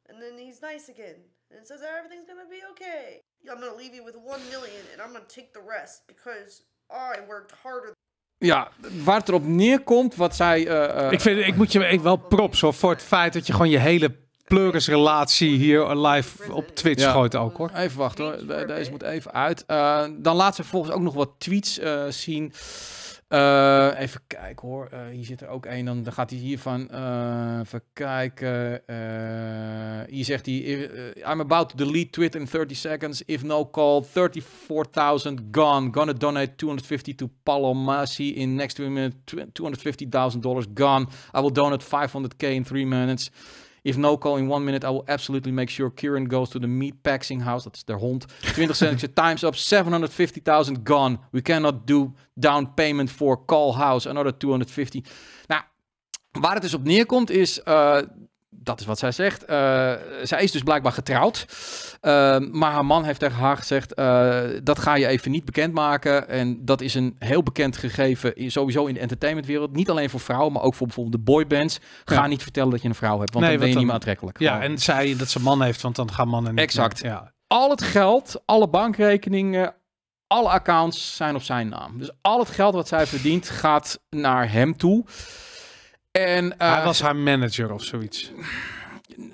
and then he's nice again and says everything's gonna be okay. I'm gonna leave you with one million and I'm gonna take the rest because I worked harder. Ja, waar het erop neerkomt, wat zij. Eh, eh, ik, vind, ik moet je ik wel props hoor, voor het feit dat je gewoon je hele pleurisrelatie hier live op Twitch ja. gooit ook hoor. Even wachten hoor, deze moet even uit. Eh, dan laat ze volgens ook nog wat tweets zien. Uh, even kijken hoor. Uh, hier zit er ook één. Dan, gaat hij hiervan. Uh, eh, even kijken. hier zegt hij: I'm about to delete Twitter in 30 seconds. If no call, 34.000 gone. Gonna donate 250 to Palomasi in next 2 minutes. 250.000 dollars gone. I will donate 500k in 3 minutes. If no call in one minute, I will absolutely make sure Kieran goes to the meat packing house. Dat is der hond. 20 centje, time's up. 750.000 gone. We cannot do down payment for call house. Another 250. Nou, waar het dus op neerkomt is... Eh, dat is wat zij zegt. Eh, zij is dus blijkbaar getrouwd. Ehm, maar haar man heeft tegen haar gezegd: eh, dat ga je even niet bekendmaken. En dat is een heel bekend gegeven, sowieso in de entertainmentwereld. Niet alleen voor vrouwen, maar ook voor bijvoorbeeld de boybands. Ga niet vertellen dat je een vrouw hebt, want dan ben je niet meer aantrekkelijk. Ja, en zij dat ze man heeft, want dan gaan mannen niet. Exact. Meer, Al het geld, alle bankrekeningen, alle accounts zijn op zijn naam. Dus al het geld wat zij verdient gaat naar hem toe. En, hij eh, was haar manager of zoiets.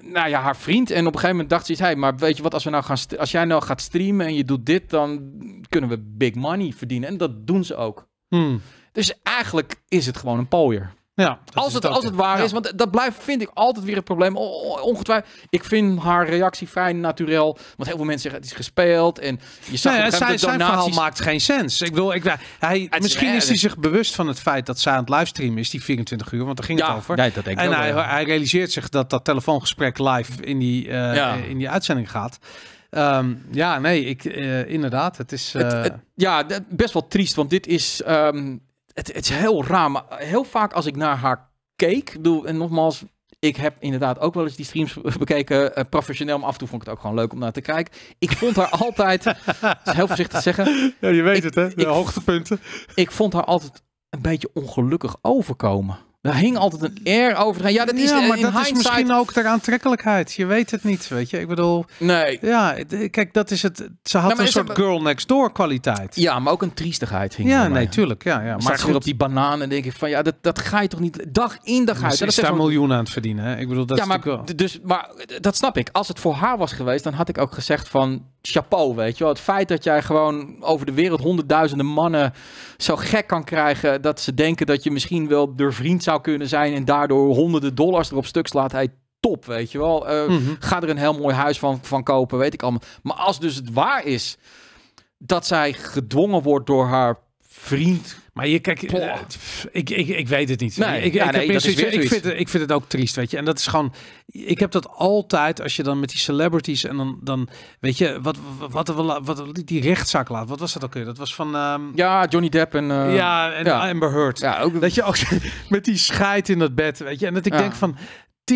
Nou ja, haar vriend. En op een gegeven moment dacht ze iets. Hey, maar weet je wat, als, we nou gaan als jij nou gaat streamen en je doet dit, dan kunnen we big money verdienen. En dat doen ze ook. Hmm. Dus eigenlijk is het gewoon een pooier. Ja, als, het, als het waar is, want dat blijft, vind ik altijd weer het probleem. ongetwijfeld. Ik vind haar reactie vrij natuurlijk, Want heel veel mensen zeggen het is gespeeld. En je zag nee, zijn, zijn verhaal maakt geen sens. Ik ik, hij, misschien is, hij zich bewust van het feit dat zij aan het livestreamen is, die 24 uur. Want daar ging het over. dat denk ik en wel, hij, hij, realiseert zich dat dat telefoongesprek live in die, eh, in die uitzending gaat. Ehm, ja, nee, ik, eh, inderdaad. Het is. Eh, ja, best wel triest, want dit is. Ehm, het, is heel raar, maar heel vaak als ik naar haar keek, doe, en nogmaals, ik heb inderdaad ook wel eens die streams [laughs] bekeken, eh, professioneel, maar af en toe vond ik het ook gewoon leuk om naar te kijken. Ik vond haar altijd, [laughs] heel voorzichtig te zeggen. Ja, je weet het hè, de hoogtepunten. Ik vond haar altijd een beetje ongelukkig overkomen. Daar hing altijd een air over Ja, dat is ja, maar dat is misschien ook de aantrekkelijkheid. Je weet het niet, weet je. Ik bedoel, nee. Ja, kijk, dat is het. Ze had nou, een soort girl next door kwaliteit. Ja, maar ook een triestigheid ging. Ja, nee, tuurlijk. Ja, ja. Maar goed op die bananen denk ik van ja, dat, dat ga je toch niet dag in dag uit. Ze is miljoenen aan het verdienen. Hè? Ik bedoel, dat ja, is maar, wel. Dus, maar dat snap ik. Als het voor haar was geweest, dan had ik ook gezegd van chapeau, weet je wel. Het feit dat jij gewoon over de wereld honderdduizenden mannen zo gek kan krijgen... dat ze denken dat je misschien wel de vriend zou kunnen zijn... en daardoor honderden dollars erop stuk slaat. Hij top, weet je wel. Eh, mhm. Ga er een heel mooi huis van, van kopen, weet ik allemaal. Maar als dus het waar is dat zij gedwongen wordt door haar vriend maar je kijk, eh, ik, ik, ik weet het niet. Nee, ik, ik, vind, het, ik vind het ook triest, weet je. En dat is gewoon, ik heb dat altijd als je dan met die celebrities en dan, dan weet je, wat, wat, wat, wat die rechtszaak laat. Wat was dat ook weer? Dat was van... Ehm, ja, Johnny Depp en... Eh, ja, en ja. Amber Heard. Ja, ook. Dat je ook [laughs] met die scheid in dat bed, weet je. En dat ik denk van,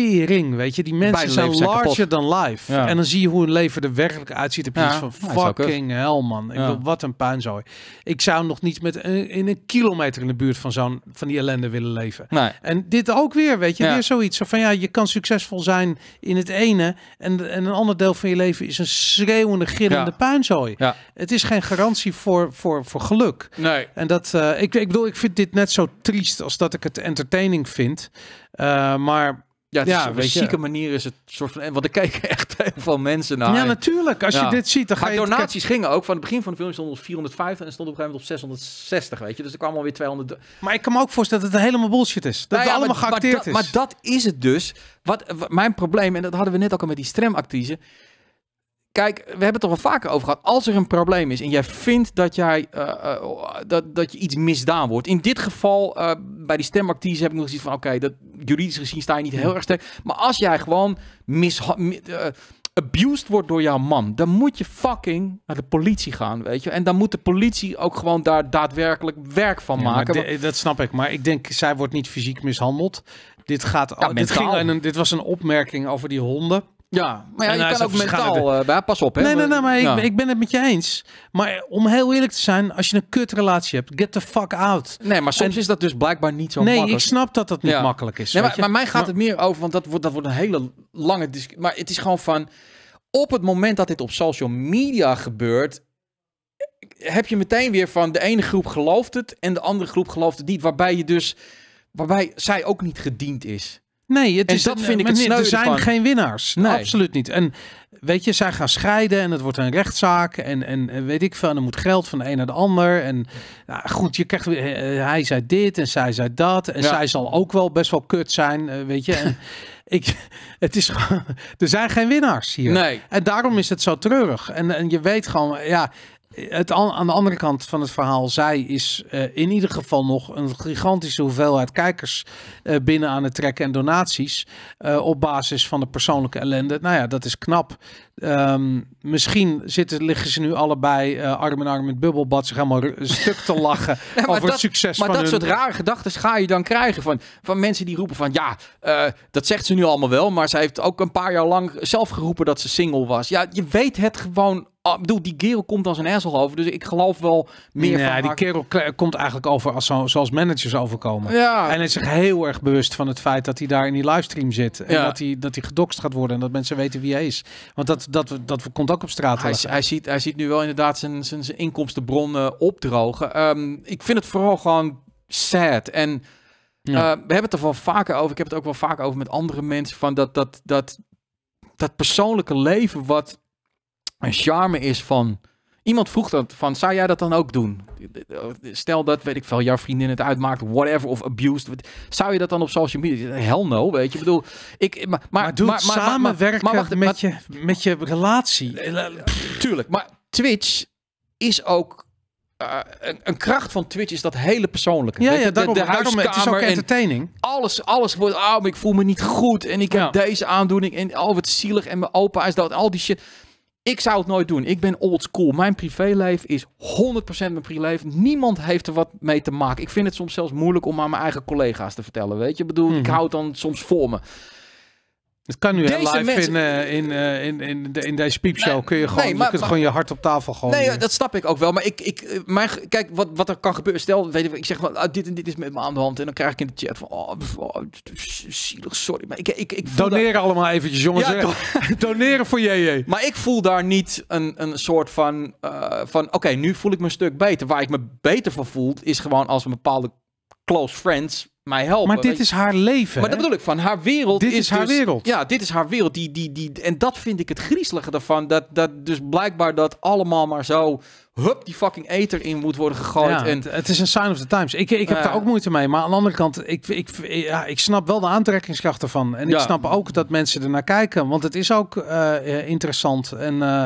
tering, weet je. Die mensen zijn larger than dan life. En dan zie je hoe hun leven er werkelijk uitziet. In je ja. van fucking hell, man. Ik wat een puinzooi. Ik zou nog niet met een, in een kilometer in de buurt van zo'n van die ellende willen leven. En dit ook weer, weet je. Weer zoiets van, ja, je kan succesvol zijn in het ene. En, en een ander deel van je leven is een schreeuwende, gillende puinzooi. Het is geen garantie voor, voor, voor geluk. Nee. En dat, eh, ik, ik bedoel, ik vind dit net zo triest als dat ik het entertaining vind. Eh, maar ja, het is op een zieke manier is het soort van. Want ik kijken [laughs] echt heel veel mensen naar. Ja, natuurlijk. Als je dit ziet, dan ga maar je donaties gingen ook. Van het begin van de film stond op 450 en stond op een gegeven moment op 660, weet je. Dus er kwamen alweer 200. Maar ik kan me ook voorstellen dat het helemaal bullshit is. Dat nou het allemaal maar, geacteerd is. Maar dat is het dus. Wat, mijn probleem, en dat hadden we net ook al met die stramactrice kijk, we hebben het toch al vaker over gehad. Als er een probleem is en jij vindt dat, jij, eh, eh, dat, dat je iets misdaan wordt. In dit geval, eh, bij die stemacties heb ik nog gezien van... oké, dat juridisch gezien sta je niet heel erg sterk. Maar als jij gewoon abused wordt door jouw man... dan moet je fucking naar de politie gaan, weet je. En dan moet de politie ook gewoon daar daadwerkelijk werk van maken. dat snap ik, maar ik denk, zij wordt niet fysiek mishandeld. Dit, gaat, dit, ging, dit was een opmerking over die honden... Ja, maar je kan ook mentaal... Uh, pas op, hè. Nee, nee, nee, maar ik, ik, ben het met je eens. Maar om heel eerlijk te zijn, als je een kutrelatie hebt, get the fuck out. Nee, maar soms is dat dus blijkbaar niet zo makkelijk. Nee, ik snap dat dat niet makkelijk is. maar, maar, mij gaat het meer over, want dat wordt, dat wordt een hele lange discussie. Maar het is gewoon van, op het moment dat dit op social media gebeurt, heb je meteen weer van de ene groep gelooft het en de andere groep gelooft het niet. Waarbij je dus, waarbij zij ook niet gediend is. Nee, het en dat vind ik eh, het sneu Er zijn geen winnaars. Nee. Absoluut niet. En weet je, zij gaan scheiden en het wordt een rechtszaak. En, en weet ik veel, en er moet geld van de een naar de ander. En nou, goed, je krijgt, eh, eh, hij zei dit en zij zei dat. En zij zal ook wel best wel kut zijn, weet je. En, [laughs] ik, het is gewoon, [laughs] er zijn geen winnaars hier. Nee. En daarom is het zo treurig. En, en je weet gewoon, ja, het aan de andere kant van het verhaal, zij is uh, in ieder geval nog een gigantische hoeveelheid kijkers eh, binnen aan het trekken en donaties eh, op basis van de persoonlijke ellende. Nou ja, dat is knap. Ehm, misschien zitten, liggen ze nu allebei arm in arm met bubbelbad zich helemaal stuk te lachen [laughs] over het succes maar van Maar dat soort rare gedachten ga je dan krijgen van, van mensen die roepen van ja, dat zegt ze nu allemaal wel, maar ze heeft ook een paar jaar lang zelf geroepen dat ze single was. Ja, je weet het gewoon Ah, ik die kerel komt als een ezel over. Dus ik geloof wel meer ja, van... die kerel komt eigenlijk over als zo, zoals managers overkomen. Ja. En is zich heel erg bewust van het feit dat hij daar in die livestream zit. En dat hij, dat hij gedokst gaat worden en dat mensen weten wie hij is. Want dat, dat, dat komt ook op straat. Hij, hij, ziet, hij ziet nu wel inderdaad zijn, zijn, zijn inkomstenbronnen eh, opdrogen. Ehm, ik vind het vooral gewoon sad. En... Eh, we hebben het er wel vaker over. Ik heb het ook wel vaak over met andere mensen. Van dat, dat, dat, dat persoonlijke leven wat een charme is van. Iemand vroeg dat van, zou jij dat dan ook doen? Stel dat, weet ik veel, jouw vriendin het uitmaakt, whatever, of abused. Zou je dat dan op social media? Hell no, weet je. Ik bedoel, ik, maar, maar, maar maar, samenwerken maar, met, je, met je relatie. Eh, tuurlijk, maar Twitch is ook... Eh, een, kracht van Twitch is dat hele persoonlijke. Ja, ja daarom, het is ook entertaining. Alles, alles wordt, oh, ik voel me niet goed en ik heb deze aandoening en al oh, wat zielig en mijn opa is dat, al die shit. Ik zou het nooit doen. Ik ben old school. Mijn privéleven is 100% mijn privéleven. Niemand heeft er wat mee te maken. Ik vind het soms zelfs moeilijk om aan mijn eigen collega's te vertellen. Weet je, ik bedoel, ik mhm. houd dan soms voor me. Het kan nu deze live mensen... in, eh, eh, in, in, in, deze piepshow. Nee, kun je gewoon, nee, je kunt gewoon je hart op tafel gooien. Nee, dat snap ik ook wel. Maar ik, ik, mijn, kijk, wat, wat er kan gebeuren. Stel, weet ik zeg, ah, dit en dit is met me aan de hand. En dan krijg ik in de chat van, oh, oh zielig, sorry. Maar ik, ik, ik Doneren allemaal eventjes, jongens. Ja, [laughs] Doneren voor JJ. Maar ik voel daar niet een, een soort van, eh, van oké, nu voel ik me een stuk beter. Waar ik me beter van voel, is gewoon als een bepaalde close friends maar dit is haar leven. Maar dat bedoel ik, van haar wereld. Dit is, haar dus- wereld. Ja, dit is haar wereld. Die, die, die, en dat vind ik het griezelige daarvan. Dat, dat dus blijkbaar dat allemaal maar zo hup, die fucking eter in moet worden gegooid. en, het is een sign of the times. Ik, ik heb daar ook moeite mee. Maar aan de andere kant, ik, ik, ja, ik snap wel de aantrekkingskracht ervan. En ik snap ook dat mensen ernaar kijken. Want het is ook eh, eh, interessant. En eh,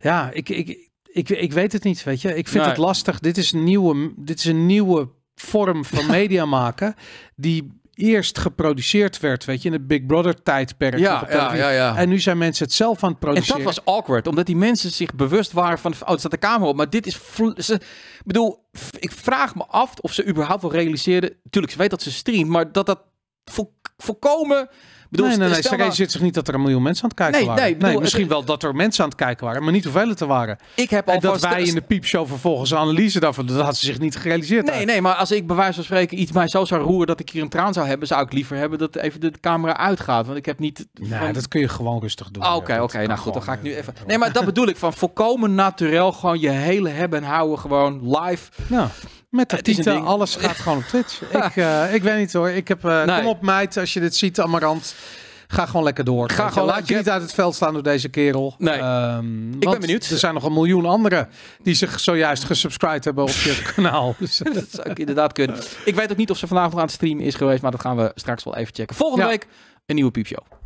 ja, ik, ik, ik, ik, weet het niet, weet je. Ik vind het lastig. Dit is, een nieuwe, dit is een nieuwe vorm van media [laughs] maken die eerst geproduceerd werd, weet je, in het Big Brother tijdperk. Ja, ja, ja, En nu zijn mensen het zelf aan het produceren. En dat was awkward, omdat die mensen zich bewust waren van, oh, het staat de camera op, maar dit is... Ze, bedoel, ik vraag me af of ze überhaupt wel realiseerden, natuurlijk, ze weten dat ze streamen, maar dat dat vo volkomen nee, nee, nee. Sergej nou- zit zich niet dat er een miljoen mensen aan het kijken waren. Nee, bedoel, nee misschien eh, wel dat er mensen aan het kijken waren, maar niet hoeveel het er waren. Ik heb alvast... En dat wij in de piepshow vervolgens analyse daarvan, dat had ze zich niet gerealiseerd. Nee, nee, maar als ik bij wijze van spreken iets mij zo zou roeren dat ik hier een traan zou hebben, zou ik liever hebben dat even de camera uitgaat. Want ik heb niet... Nee, dat kun je gewoon rustig doen. Ah, oké, oké. nou goed, dan ga ik nu even... Nee, maar dat bedoel ik, van volkomen natuurlijk gewoon je hele hebben en houden gewoon live... Ja. Met de titel, alles gaat gewoon op Twitch. [laughs] ik, eh, ik weet niet hoor. Ik heb, eh, Kom op meid, als je dit ziet, Amarant. Ga gewoon lekker door. Ga gewoon, laat je niet uit het veld staan door deze kerel. Nee. Ehm, ik ben benieuwd. Er zijn nog een miljoen anderen die zich zojuist gesubscribed hebben op je [laughs] kanaal. Dus. [laughs] dat zou ik inderdaad kunnen. Ik weet ook niet of ze vanavond aan het streamen is geweest, maar dat gaan we straks wel even checken. Volgende week een nieuwe piepshow.